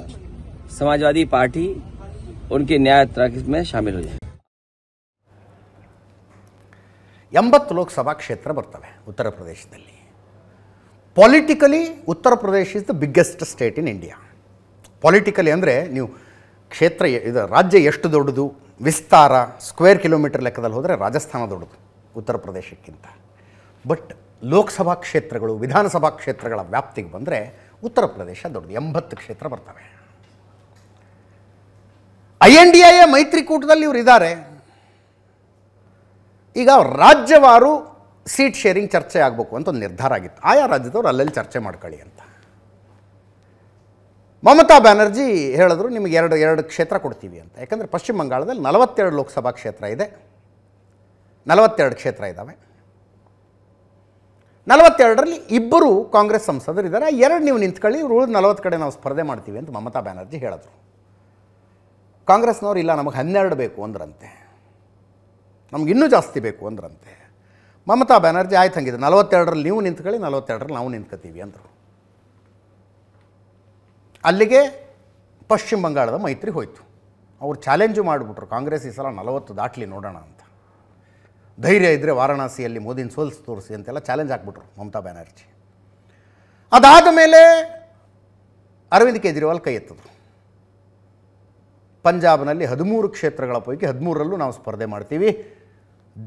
समाजवादी पार्टी उनकी ನ್ಯಾಯ यात्रा ಎಂಬತ್ತು ಲೋಕಸಭಾ ಕ್ಷೇತ್ರ ಬರ್ತವೆ ಉತ್ತರ ಪ್ರದೇಶದಲ್ಲಿ politically Uttar Pradesh is the biggest state in India politically ಅಂದರೆ ನೀವು ಕ್ಷೇತ್ರ ಇದು ರಾಜ್ಯ ಎಷ್ಟು ದೊಡ್ಡದು ವಿಸ್ತಾರ ಸ್ಕ್ವೇರ್ ಕಿಲೋಮೀಟರ್ ಲೆಕ್ಕದಲ್ಲಿ ಹೋದರೆ ರಾಜಸ್ಥಾನ ದೊಡ್ಡದು ಉತ್ತರ ಪ್ರದೇಶಕ್ಕಿಂತ ಬಟ್ ಲೋಕಸಭಾ ಕ್ಷೇತ್ರಗಳು ವಿಧಾನಸಭಾ ಕ್ಷೇತ್ರಗಳ ವ್ಯಾಪ್ತಿಗೆ ಬಂದರೆ ಉತ್ತರ ಪ್ರದೇಶ ದೊಡ್ಡದು ಎಂಬತ್ತು ಕ್ಷೇತ್ರ ಬರ್ತವೆ I N D I A ಮೈತ್ರಿಕೂಟದಲ್ಲಿ ಇವರು ಇದ್ದಾರೆ ಈಗ ರಾಜ್ಯವಾರು ಸೀಟ್ ಶೇರಿಂಗ್ ಚರ್ಚೆ ಆಗಬೇಕು ಅಂತ ಒಂದು ನಿರ್ಧಾರ ಆಗಿತ್ತು ಆಯಾ ರಾಜ್ಯದವರು ಅಲ್ಲಲ್ಲಿ ಚರ್ಚೆ ಮಾಡ್ಕೊಳ್ಳಿ ಅಂತ ಮಮತಾ ಬ್ಯಾನರ್ಜಿ ಹೇಳಿದ್ರು ನಿಮಗೆ ಎರಡು ಎರಡು ಕ್ಷೇತ್ರ ಕೊಡ್ತೀವಿ ಅಂತ ಯಾಕಂದರೆ ಪಶ್ಚಿಮ ಬಂಗಾಳದಲ್ಲಿ ನಲವತ್ತೆರಡು ಲೋಕಸಭಾ ಕ್ಷೇತ್ರ ಇದೆ ನಲವತ್ತೆರಡು ಕ್ಷೇತ್ರ ಇದ್ದಾವೆ ನಲವತ್ತೆರಡರಲ್ಲಿ ಇಬ್ಬರು ಕಾಂಗ್ರೆಸ್ ಸಂಸದರು ಇದ್ದಾರೆ ಎರಡು ನೀವು ನಿಂತ್ಕೊಳ್ಳಿ ಉಳಿದ ನಲವತ್ತು ಕಡೆ ನಾವು ಸ್ಪರ್ಧೆ ಮಾಡ್ತೀವಿ ಅಂತ ಮಮತಾ ಬ್ಯಾನರ್ಜಿ ಹೇಳಿದ್ರು ಕಾಂಗ್ರೆಸ್ನವ್ರು ಇಲ್ಲ ನಮಗೆ ಹನ್ನೆರಡು ಬೇಕು ಅಂದ್ರಂತೆ ನಮ್ಗೆ ಇನ್ನೂ ಜಾಸ್ತಿ ಬೇಕು ಅಂದ್ರಂತೆ ಮಮತಾ ಬ್ಯಾನರ್ಜಿ ಆಯ್ತು ಹಂಗಿದೆ ನಲವತ್ತೆರಡರಲ್ಲಿ ನೀವು ನಿಂತ್ಕೊಳ್ಳಿ ನಲವತ್ತೆರಡರಲ್ಲಿ ನಾವು ನಿಂತ್ಕೋತೀವಿ ಅಂದರು ಅಲ್ಲಿಗೆ ಪಶ್ಚಿಮ ಬಂಗಾಳದ ಮೈತ್ರಿ ಹೋಯಿತು ಅವರು ಚಾಲೆಂಜು ಮಾಡಿಬಿಟ್ರು ಕಾಂಗ್ರೆಸ್ ಈ ಸಲ ನಲವತ್ತು ದಾಟ್ಲಿ ನೋಡೋಣ ಅಂತ ಧೈರ್ಯ ಇದ್ದರೆ ವಾರಣಾಸಿಯಲ್ಲಿ ಮೋದಿನ ಸೋಲಿಸಿ ತೋರಿಸಿ ಅಂತೆಲ್ಲ ಚಾಲೆಂಜ್ ಹಾಕ್ಬಿಟ್ರು ಮಮತಾ ಬ್ಯಾನರ್ಜಿ ಅದಾದ ಮೇಲೆ ಅರವಿಂದ್ ಕೇಜ್ರಿವಾಲ್ ಕೈ ಎತ್ತಿದ್ರು ಪಂಜಾಬ್ನಲ್ಲಿ ಹದಿಮೂರು ಕ್ಷೇತ್ರಗಳ ಪೈಕಿ ಹದಿಮೂರರಲ್ಲೂ ನಾವು ಸ್ಪರ್ಧೆ ಮಾಡ್ತೀವಿ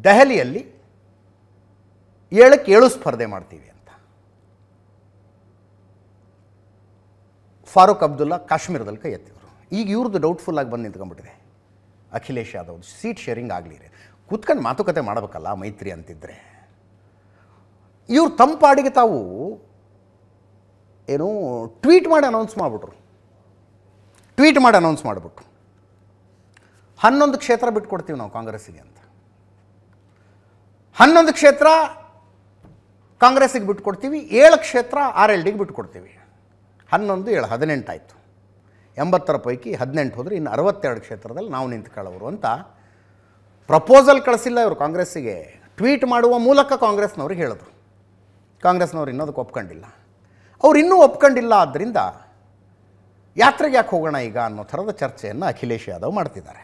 ದೆಹಲಿಯಲ್ಲಿ ಏಳಕ್ಕೆ ಏಳು ಸ್ಪರ್ಧೆ ಮಾಡ್ತೀವಿ ಅಂತ ಫಾರೂಕ್ ಅಬ್ದುಲ್ಲಾ ಕಾಶ್ಮೀರದಲ್ಲಿ ಕೈ ಎತ್ತಿದ್ರು ಈಗ ಇವ್ರದ್ದು ಡೌಟ್ಫುಲ್ ಆಗಿ ಬಂದು ನಿಂತ್ಕೊಂಡ್ಬಿಟ್ಟಿದೆ ಅಖಿಲೇಶ್ ಯಾದವ್ ಸೀಟ್ ಶೇರಿಂಗ್ ಆಗಲಿ ರೀ ಕೂತ್ಕೊಂಡು ಮಾತುಕತೆ ಮಾಡಬೇಕಲ್ಲ ಮೈತ್ರಿ ಅಂತಿದ್ರೆ ಇವ್ರು ತಮ್ಮ ಪಾಡಿಗೆ ತಾವು ಏನು ಟ್ವೀಟ್ ಮಾಡಿ ಅನೌನ್ಸ್ ಮಾಡಿಬಿಟ್ರು ಟ್ವೀಟ್ ಮಾಡಿ ಅನೌನ್ಸ್ ಮಾಡಿಬಿಟ್ರು ಹನ್ನೊಂದು ಕ್ಷೇತ್ರ ಬಿಟ್ಕೊಡ್ತೀವಿ ನಾವು ಕಾಂಗ್ರೆಸ್ಸಿಗೆ ಅಂತ ಹನ್ನೊಂದು ಕ್ಷೇತ್ರ ಕಾಂಗ್ರೆಸ್ಸಿಗೆ ಬಿಟ್ಕೊಡ್ತೀವಿ ಏಳು ಕ್ಷೇತ್ರ ಆರ್ ಎಲ್ ಡಿಗೆ ಬಿಟ್ಕೊಡ್ತೀವಿ ಹನ್ನೊಂದು ಏಳು ಹದಿನೆಂಟಾಯಿತು ಎಂಬತ್ತರ ಪೈಕಿ ಹದಿನೆಂಟು ಹೋದರೆ ಇನ್ನು ಅರವತ್ತೆರಡು ಕ್ಷೇತ್ರದಲ್ಲಿ ನಾವು ನಿಂತ್ಕೊಳ್ಳೋರು ಅಂತ ಪ್ರಪೋಸಲ್ ಕಳಿಸಿಲ್ಲ ಇವರು ಕಾಂಗ್ರೆಸ್ಸಿಗೆ ಟ್ವೀಟ್ ಮಾಡುವ ಮೂಲಕ ಕಾಂಗ್ರೆಸ್ನವ್ರಿಗೆ ಹೇಳಿದ್ರು ಕಾಂಗ್ರೆಸ್ನವ್ರು ಇನ್ನೋದಕ್ಕೆ ಒಪ್ಕೊಂಡಿಲ್ಲ ಅವ್ರು ಇನ್ನೂ ಒಪ್ಕೊಂಡಿಲ್ಲ ಆದ್ದರಿಂದ ಯಾತ್ರೆಗೆ ಯಾಕೆ ಹೋಗೋಣ ಈಗ ಅನ್ನೋ ಥರದ ಚರ್ಚೆಯನ್ನು ಅಖಿಲೇಶ್ ಯಾದವ್ ಮಾಡ್ತಿದ್ದಾರೆ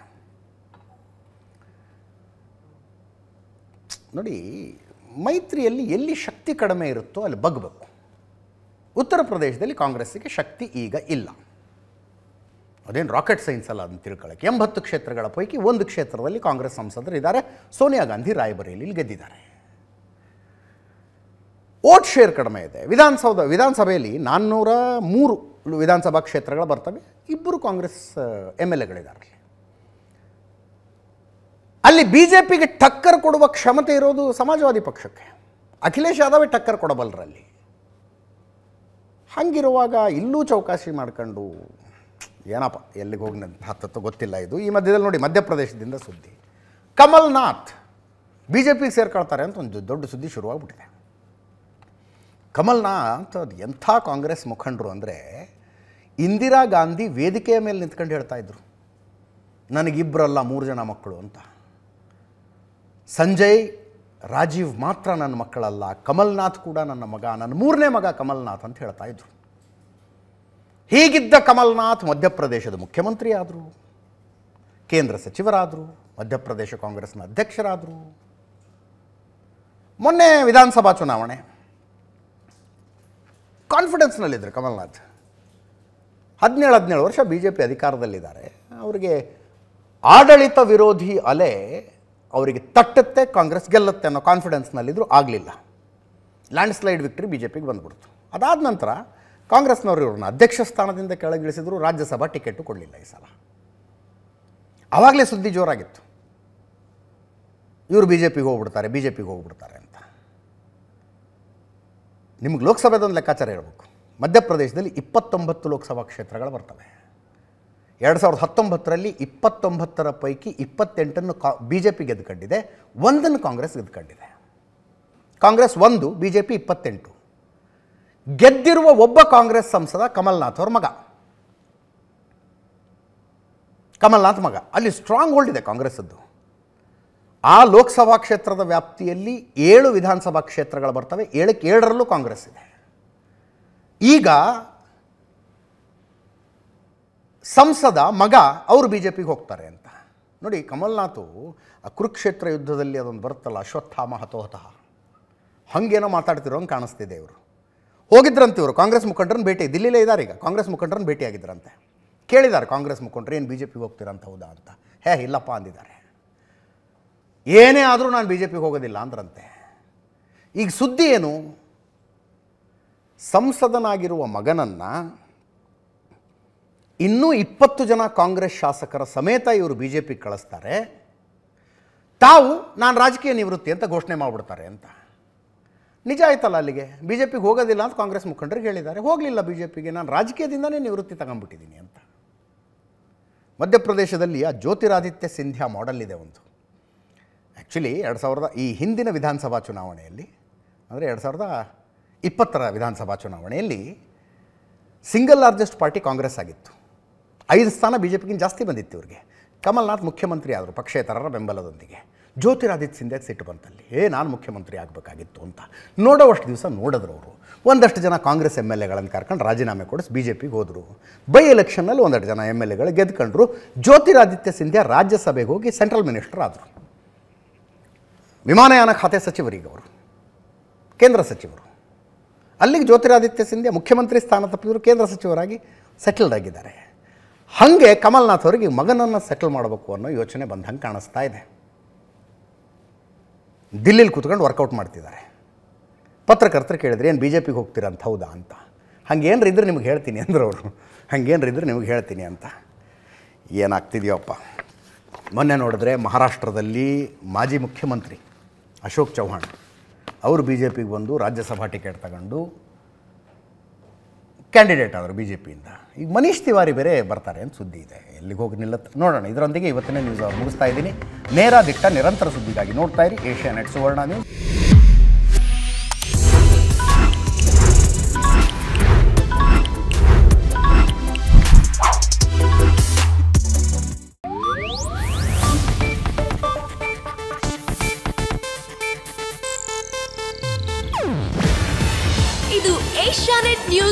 ನೋಡಿ ಮೈತ್ರಿಯಲ್ಲಿ ಎಲ್ಲಿ ಶಕ್ತಿ ಕಡಿಮೆ ಇರುತ್ತೋ ಅಲ್ಲಿ ಬಗ್ಬೇಕು ಉತ್ತರ ಪ್ರದೇಶದಲ್ಲಿ ಕಾಂಗ್ರೆಸ್ಸಿಗೆ ಶಕ್ತಿ ಈಗ ಇಲ್ಲ ಅದೇನು ರಾಕೆಟ್ ಸೈನ್ಸ್ ಅಲ್ಲ ಅದನ್ನು ತಿಳ್ಕೊಳ್ಳೋಕ್ಕೆ ಎಂಬತ್ತು ಕ್ಷೇತ್ರಗಳ ಪೈಕಿ ಒಂದು ಕ್ಷೇತ್ರದಲ್ಲಿ ಕಾಂಗ್ರೆಸ್ ಸಂಸದರು ಇದ್ದಾರೆ ಸೋನಿಯಾ ಗಾಂಧಿ ರಾಯಬರೇಲಿ ಗೆದ್ದಿದ್ದಾರೆ ಓಟ್ ಶೇರ್ ಕಡಿಮೆ ಇದೆ ವಿಧಾನಸೌಧ ವಿಧಾನಸಭೆಯಲ್ಲಿ ನಾನ್ನೂರ ಮೂರು ವಿಧಾನಸಭಾ ಕ್ಷೇತ್ರಗಳು ಬರ್ತವೆ ಇಬ್ಬರು ಕಾಂಗ್ರೆಸ್ ಎಮ್ ಎಲ್ ಎಗಳಿದ್ದಾರೆ ಅಲ್ಲಿ ಬಿ ಜೆ ಪಿಗೆ ಟಕ್ಕರ್ ಕೊಡುವ ಕ್ಷಮತೆ ಇರೋದು ಸಮಾಜವಾದಿ ಪಕ್ಷಕ್ಕೆ ಅಖಿಲೇಶ್ ಯಾದವೇ ಟಕ್ಕರ್ ಕೊಡಬಲ್ಲರಲ್ಲಿ ಹಂಗಿರುವಾಗ ಇಲ್ಲೂ ಚೌಕಾಸಿ ಮಾಡ್ಕೊಂಡು ಏನಪ್ಪ ಎಲ್ಲಿಗೆ ಹೋಗಿ ಹತ್ತತ್ತು ಗೊತ್ತಿಲ್ಲ ಇದು ಈ ಮಧ್ಯದಲ್ಲಿ ನೋಡಿ ಮಧ್ಯಪ್ರದೇಶದಿಂದ ಸುದ್ದಿ ಕಮಲ್ನಾಥ್ ಬಿ ಜೆ ಪಿಗೆ ಸೇರ್ಕೊಳ್ತಾರೆ ಅಂತ ಒಂದು ದೊಡ್ಡ ಸುದ್ದಿ ಶುರುವಾಗ್ಬಿಟ್ಟಿದೆ ಕಮಲ್ನಾಥ್ ಅದು ಎಂಥ ಕಾಂಗ್ರೆಸ್ ಮುಖಂಡರು ಅಂದರೆ ಇಂದಿರಾ ಗಾಂಧಿ ವೇದಿಕೆಯ ಮೇಲೆ ನಿಂತ್ಕೊಂಡು ಹೇಳ್ತಾ ಇದ್ರು ನನಗಿಬ್ಬರಲ್ಲ ಮೂರು ಜನ ಮಕ್ಕಳು ಅಂತ ಸಂಜಯ್ ರಾಜೀವ್ ಮಾತ್ರ ನನ್ನ ಮಕ್ಕಳಲ್ಲ ಕಮಲ್ನಾಥ್ ಕೂಡ ನನ್ನ ಮಗ ನನ್ನ ಮೂರನೇ ಮಗ ಕಮಲ್ನಾಥ್ ಅಂತ ಹೇಳ್ತಾ ಇದ್ರು ಹೀಗಿದ್ದ ಕಮಲ್ನಾಥ್ ಮಧ್ಯಪ್ರದೇಶದ ಮುಖ್ಯಮಂತ್ರಿ ಆದರು ಕೇಂದ್ರ ಸಚಿವರಾದರು ಮಧ್ಯಪ್ರದೇಶ ಕಾಂಗ್ರೆಸ್ನ ಅಧ್ಯಕ್ಷರಾದರು ಮೊನ್ನೆ ವಿಧಾನಸಭಾ ಚುನಾವಣೆ ಕಾನ್ಫಿಡೆನ್ಸ್ನಲ್ಲಿದ್ದರು ಕಮಲ್ನಾಥ್ ಹದಿನೇಳು ಹದಿನೇಳು ವರ್ಷ ಬಿ ಜೆ ಪಿ ಅಧಿಕಾರದಲ್ಲಿದ್ದಾರೆ ಅವರಿಗೆ ಆಡಳಿತ ವಿರೋಧಿ ಅಲೆ ಅವರಿಗೆ ತಟ್ಟುತ್ತೆ ಕಾಂಗ್ರೆಸ್ ಗೆಲ್ಲುತ್ತೆ ಅನ್ನೋ ಕಾನ್ಫಿಡೆನ್ಸ್ನಲ್ಲಿದ್ದರೂ ಆಗಲಿಲ್ಲ ಸ್ಲೈಡ್ ವಿಕ್ಟ್ರಿ ಬಿ ಜೆ ಪಿಗೆ ಬಂದುಬಿಡ್ತು ಅದಾದ ನಂತರ ಕಾಂಗ್ರೆಸ್ನವರು ಇವ್ರನ್ನ ಅಧ್ಯಕ್ಷ ಸ್ಥಾನದಿಂದ ಕೆಳಗಿಳಿಸಿದ್ರು ರಾಜ್ಯಸಭಾ ಟಿಕೆಟು ಕೊಡಲಿಲ್ಲ ಈ ಸಲ ಆವಾಗಲೇ ಸುದ್ದಿ ಜೋರಾಗಿತ್ತು ಇವರು ಬಿ ಜೆ ಪಿಗೆ ಹೋಗ್ಬಿಡ್ತಾರೆ ಬಿ ಜೆ ಪಿಗೆ ಹೋಗ್ಬಿಡ್ತಾರೆ ಅಂತ ನಿಮ್ಗೆ ಲೋಕಸಭೆದೊಂದು ಲೆಕ್ಕಾಚಾರ ಹೇಳಬೇಕು ಮಧ್ಯಪ್ರದೇಶದಲ್ಲಿ ಇಪ್ಪತ್ತೊಂಬತ್ತು ಲೋಕಸಭಾ ಕ್ಷೇತ್ರಗಳು ಬರ್ತವೆ ಎರಡು ಸಾವಿರದ ಹತ್ತೊಂಬತ್ತರಲ್ಲಿ ಇಪ್ಪತ್ತೊಂಬತ್ತರ ಪೈಕಿ ಇಪ್ಪತ್ತೆಂಟನ್ನು ಕಾ ಬಿ ಜೆ ಪಿ ಗೆದ್ದುಕೊಂಡಿದೆ ಒಂದನ್ನು ಕಾಂಗ್ರೆಸ್ ಗೆದ್ದುಕೊಂಡಿದೆ ಕಾಂಗ್ರೆಸ್ ಒಂದು ಬಿ ಜೆ ಪಿ ಇಪ್ಪತ್ತೆಂಟು ಗೆದ್ದಿರುವ ಒಬ್ಬ ಕಾಂಗ್ರೆಸ್ ಸಂಸದ ಕಮಲ್ನಾಥ್ ಅವ್ರ ಮಗ ಕಮಲ್ನಾಥ್ ಮಗ ಅಲ್ಲಿ ಸ್ಟ್ರಾಂಗ್ ಹೋಲ್ಡ್ ಇದೆ ಕಾಂಗ್ರೆಸ್ಸದ್ದು ಆ ಲೋಕಸಭಾ ಕ್ಷೇತ್ರದ ವ್ಯಾಪ್ತಿಯಲ್ಲಿ ಏಳು ವಿಧಾನಸಭಾ ಕ್ಷೇತ್ರಗಳು ಬರ್ತವೆ ಏಳಕ್ಕೆ ಏಳರಲ್ಲೂ ಕಾಂಗ್ರೆಸ್ ಇದೆ ಈಗ ಸಂಸದ ಮಗ ಅವರು ಬಿ ಜೆ ಪಿಗೆ ಹೋಗ್ತಾರೆ ಅಂತ ನೋಡಿ ಕಮಲ್ನಾಥು ಆ ಕುರುಕ್ಷೇತ್ರ ಯುದ್ಧದಲ್ಲಿ ಅದೊಂದು ಬರುತ್ತಲ್ಲ ಅಶ್ವತ್ಥ ಹತೋಹತಃ ಹಾಗೇನೋ ಮಾತಾಡ್ತಿರೋ ಹಂಗೆ ಕಾಣಿಸ್ತಿದೆ ಇವರು ಹೋಗಿದ್ರಂತೆ ಇವರು ಕಾಂಗ್ರೆಸ್ ಮುಖಂಡರನ್ನು ಭೇಟಿ ದಿಲ್ಲಿಲೇ ಇದ್ದಾರೆ ಈಗ ಕಾಂಗ್ರೆಸ್ ಮುಖಂಡರನ್ನು ಭೇಟಿಯಾಗಿದ್ದರಂತೆ ಕೇಳಿದ್ದಾರೆ ಕಾಂಗ್ರೆಸ್ ಮುಖಂಡರು ಏನು ಬಿ ಜೆ ಪಿಗೆ ಹೋಗ್ತೀರಂತ ಹೌದಾ ಅಂತ ಹೇ ಇಲ್ಲಪ್ಪ ಅಂದಿದ್ದಾರೆ ಏನೇ ಆದರೂ ನಾನು ಬಿ ಜೆ ಪಿಗೆ ಹೋಗೋದಿಲ್ಲ ಅಂದ್ರಂತೆ ಈಗ ಸುದ್ದಿ ಏನು ಸಂಸದನಾಗಿರುವ ಮಗನನ್ನು ಇನ್ನೂ ಇಪ್ಪತ್ತು ಜನ ಕಾಂಗ್ರೆಸ್ ಶಾಸಕರ ಸಮೇತ ಇವರು ಬಿ ಜೆ ಪಿಗೆ ಕಳಿಸ್ತಾರೆ ತಾವು ನಾನು ರಾಜಕೀಯ ನಿವೃತ್ತಿ ಅಂತ ಘೋಷಣೆ ಮಾಡಿಬಿಡ್ತಾರೆ ಅಂತ ನಿಜ ಆಯ್ತಲ್ಲ ಅಲ್ಲಿಗೆ ಬಿ ಜೆ ಪಿಗೆ ಹೋಗೋದಿಲ್ಲ ಅಂತ ಕಾಂಗ್ರೆಸ್ ಮುಖಂಡರಿಗೆ ಹೇಳಿದ್ದಾರೆ ಹೋಗಲಿಲ್ಲ ಬಿ ಜೆ ಪಿಗೆ ನಾನು ರಾಜಕೀಯದಿಂದನೇ ನಿವೃತ್ತಿ ತಗೊಂಬಿಟ್ಟಿದ್ದೀನಿ ಅಂತ ಮಧ್ಯಪ್ರದೇಶದಲ್ಲಿ ಆ ಜ್ಯೋತಿರಾದಿತ್ಯ ಸಿಂಧ್ಯಾ ಮಾಡೆಲ್ ಇದೆ ಒಂದು ಆ್ಯಕ್ಚುಲಿ ಎರಡು ಸಾವಿರದ ಈ ಹಿಂದಿನ ವಿಧಾನಸಭಾ ಚುನಾವಣೆಯಲ್ಲಿ ಅಂದರೆ ಎರಡು ಸಾವಿರದ ಇಪ್ಪತ್ತರ ವಿಧಾನಸಭಾ ಚುನಾವಣೆಯಲ್ಲಿ ಸಿಂಗಲ್ ಲಾರ್ಜೆಸ್ಟ್ ಪಾರ್ಟಿ ಕಾಂಗ್ರೆಸ್ ಆಗಿತ್ತು ಐದು ಸ್ಥಾನ ಬಿ ಜೆ ಪಿಗಿಂತ ಜಾಸ್ತಿ ಬಂದಿತ್ತು ಇವ್ರಿಗೆ ಕಮಲ್ನಾಥ್ ಮುಖ್ಯಮಂತ್ರಿ ಆದರು ಪಕ್ಷೇತರರ ಬೆಂಬಲದೊಂದಿಗೆ ಜ್ಯೋತಿರಾದಿತ್ಯ ಸಿಂಧ್ಯಾ ಸಿಟ್ಟು ಬಂತಲ್ಲಿ ಏ ನಾನು ಮುಖ್ಯಮಂತ್ರಿ ಆಗಬೇಕಾಗಿತ್ತು ಅಂತ ನೋಡೋವಷ್ಟು ದಿವಸ ನೋಡಿದ್ರು ಅವರು ಒಂದಷ್ಟು ಜನ ಕಾಂಗ್ರೆಸ್ ಎಮ್ ಎಲ್ ಎಗಳನ್ನು ಕರ್ಕೊಂಡು ರಾಜೀನಾಮೆ ಕೊಡಿಸಿ ಬಿ ಜೆ ಪಿಗೆ ಹೋದರು ಬೈ ಎಲೆಕ್ಷನ್ನಲ್ಲಿ ಒಂದಷ್ಟು ಜನ ಎಮ್ ಎಲ್ ಎಗಳು ಗೆದ್ಕೊಂಡ್ರು ಜ್ಯೋತಿರಾದಿತ್ಯ ಸಿಂಧ್ಯಾ ರಾಜ್ಯಸಭೆಗೆ ಹೋಗಿ ಸೆಂಟ್ರಲ್ ಮಿನಿಸ್ಟರ್ ಆದರು ವಿಮಾನಯಾನ ಖಾತೆ ಸಚಿವರಿಗೆ ಅವರು ಕೇಂದ್ರ ಸಚಿವರು ಅಲ್ಲಿಗೆ ಜ್ಯೋತಿರಾದಿತ್ಯ ಸಿಂಧ್ಯಾ ಮುಖ್ಯಮಂತ್ರಿ ಸ್ಥಾನ ತಪ್ಪಿದ್ರು ಕೇಂದ್ರ ಸಚಿವರಾಗಿ ಸೆಟಲ್ಡ್ ಆಗಿದ್ದಾರೆ ಹಾಗೆ ಕಮಲ್ನಾಥ್ ಅವರಿಗೆ ಮಗನನ್ನು ಸೆಟಲ್ ಮಾಡಬೇಕು ಅನ್ನೋ ಯೋಚನೆ ಬಂದಂಗೆ ಕಾಣಿಸ್ತಾ ಇದೆ ದಿಲ್ಲಿಲಿ ಕೂತ್ಕೊಂಡು ವರ್ಕೌಟ್ ಮಾಡ್ತಿದ್ದಾರೆ ಪತ್ರಕರ್ತರು ಕೇಳಿದ್ರೆ ಏನು ಬಿ ಜೆ ಪಿಗೆ ಹೋಗ್ತೀರ ಅಂತ ಹೌದಾ ಅಂತ ಏನರ ಇದ್ರೆ ನಿಮ್ಗೆ ಹೇಳ್ತೀನಿ ಅಂದ್ರೆ ಅವರು ಹಂಗೇನ್ರ ಇದ್ರೆ ನಿಮ್ಗೆ ಹೇಳ್ತೀನಿ ಅಂತ ಏನಾಗ್ತಿದೆಯೋಪ್ಪ ಮೊನ್ನೆ ನೋಡಿದ್ರೆ ಮಹಾರಾಷ್ಟ್ರದಲ್ಲಿ ಮಾಜಿ ಮುಖ್ಯಮಂತ್ರಿ ಅಶೋಕ್ ಚೌಹಾಣ್ ಅವರು ಬಿ ಜೆ ಪಿಗೆ ಬಂದು ರಾಜ್ಯಸಭಾ ಟಿಕೆಟ್ ತಗೊಂಡು ಕ್ಯಾಂಡಿಡೇಟ್ ಆದರು ಬಿ ಜೆ ಪಿಯಿಂದ ಈಗ ಮನೀಶ್ ತಿವಾರಿ ಬೇರೆ ಬರ್ತಾರೆ ಅಂತ ಸುದ್ದಿ ಇದೆ ಎಲ್ಲಿಗೆ ಹೋಗಿ ನಿಲ್ಲತ್ತೆ ನೋಡೋಣ ಇದರೊಂದಿಗೆ ಇವತ್ತಿನ ನ್ಯೂಸ್ ಮುಗಿಸ್ತಾ ಇದ್ದೀನಿ ನೇರ ದಿಟ್ಟ ನಿರಂತರ ಸುದ್ದಿಗಾಗಿ ನೋಡ್ತಾ ಇರಿ ಏಷ್ಯಾ ನೆಟ್ ಸುವರ್ಣ ನ್ಯೂಸ್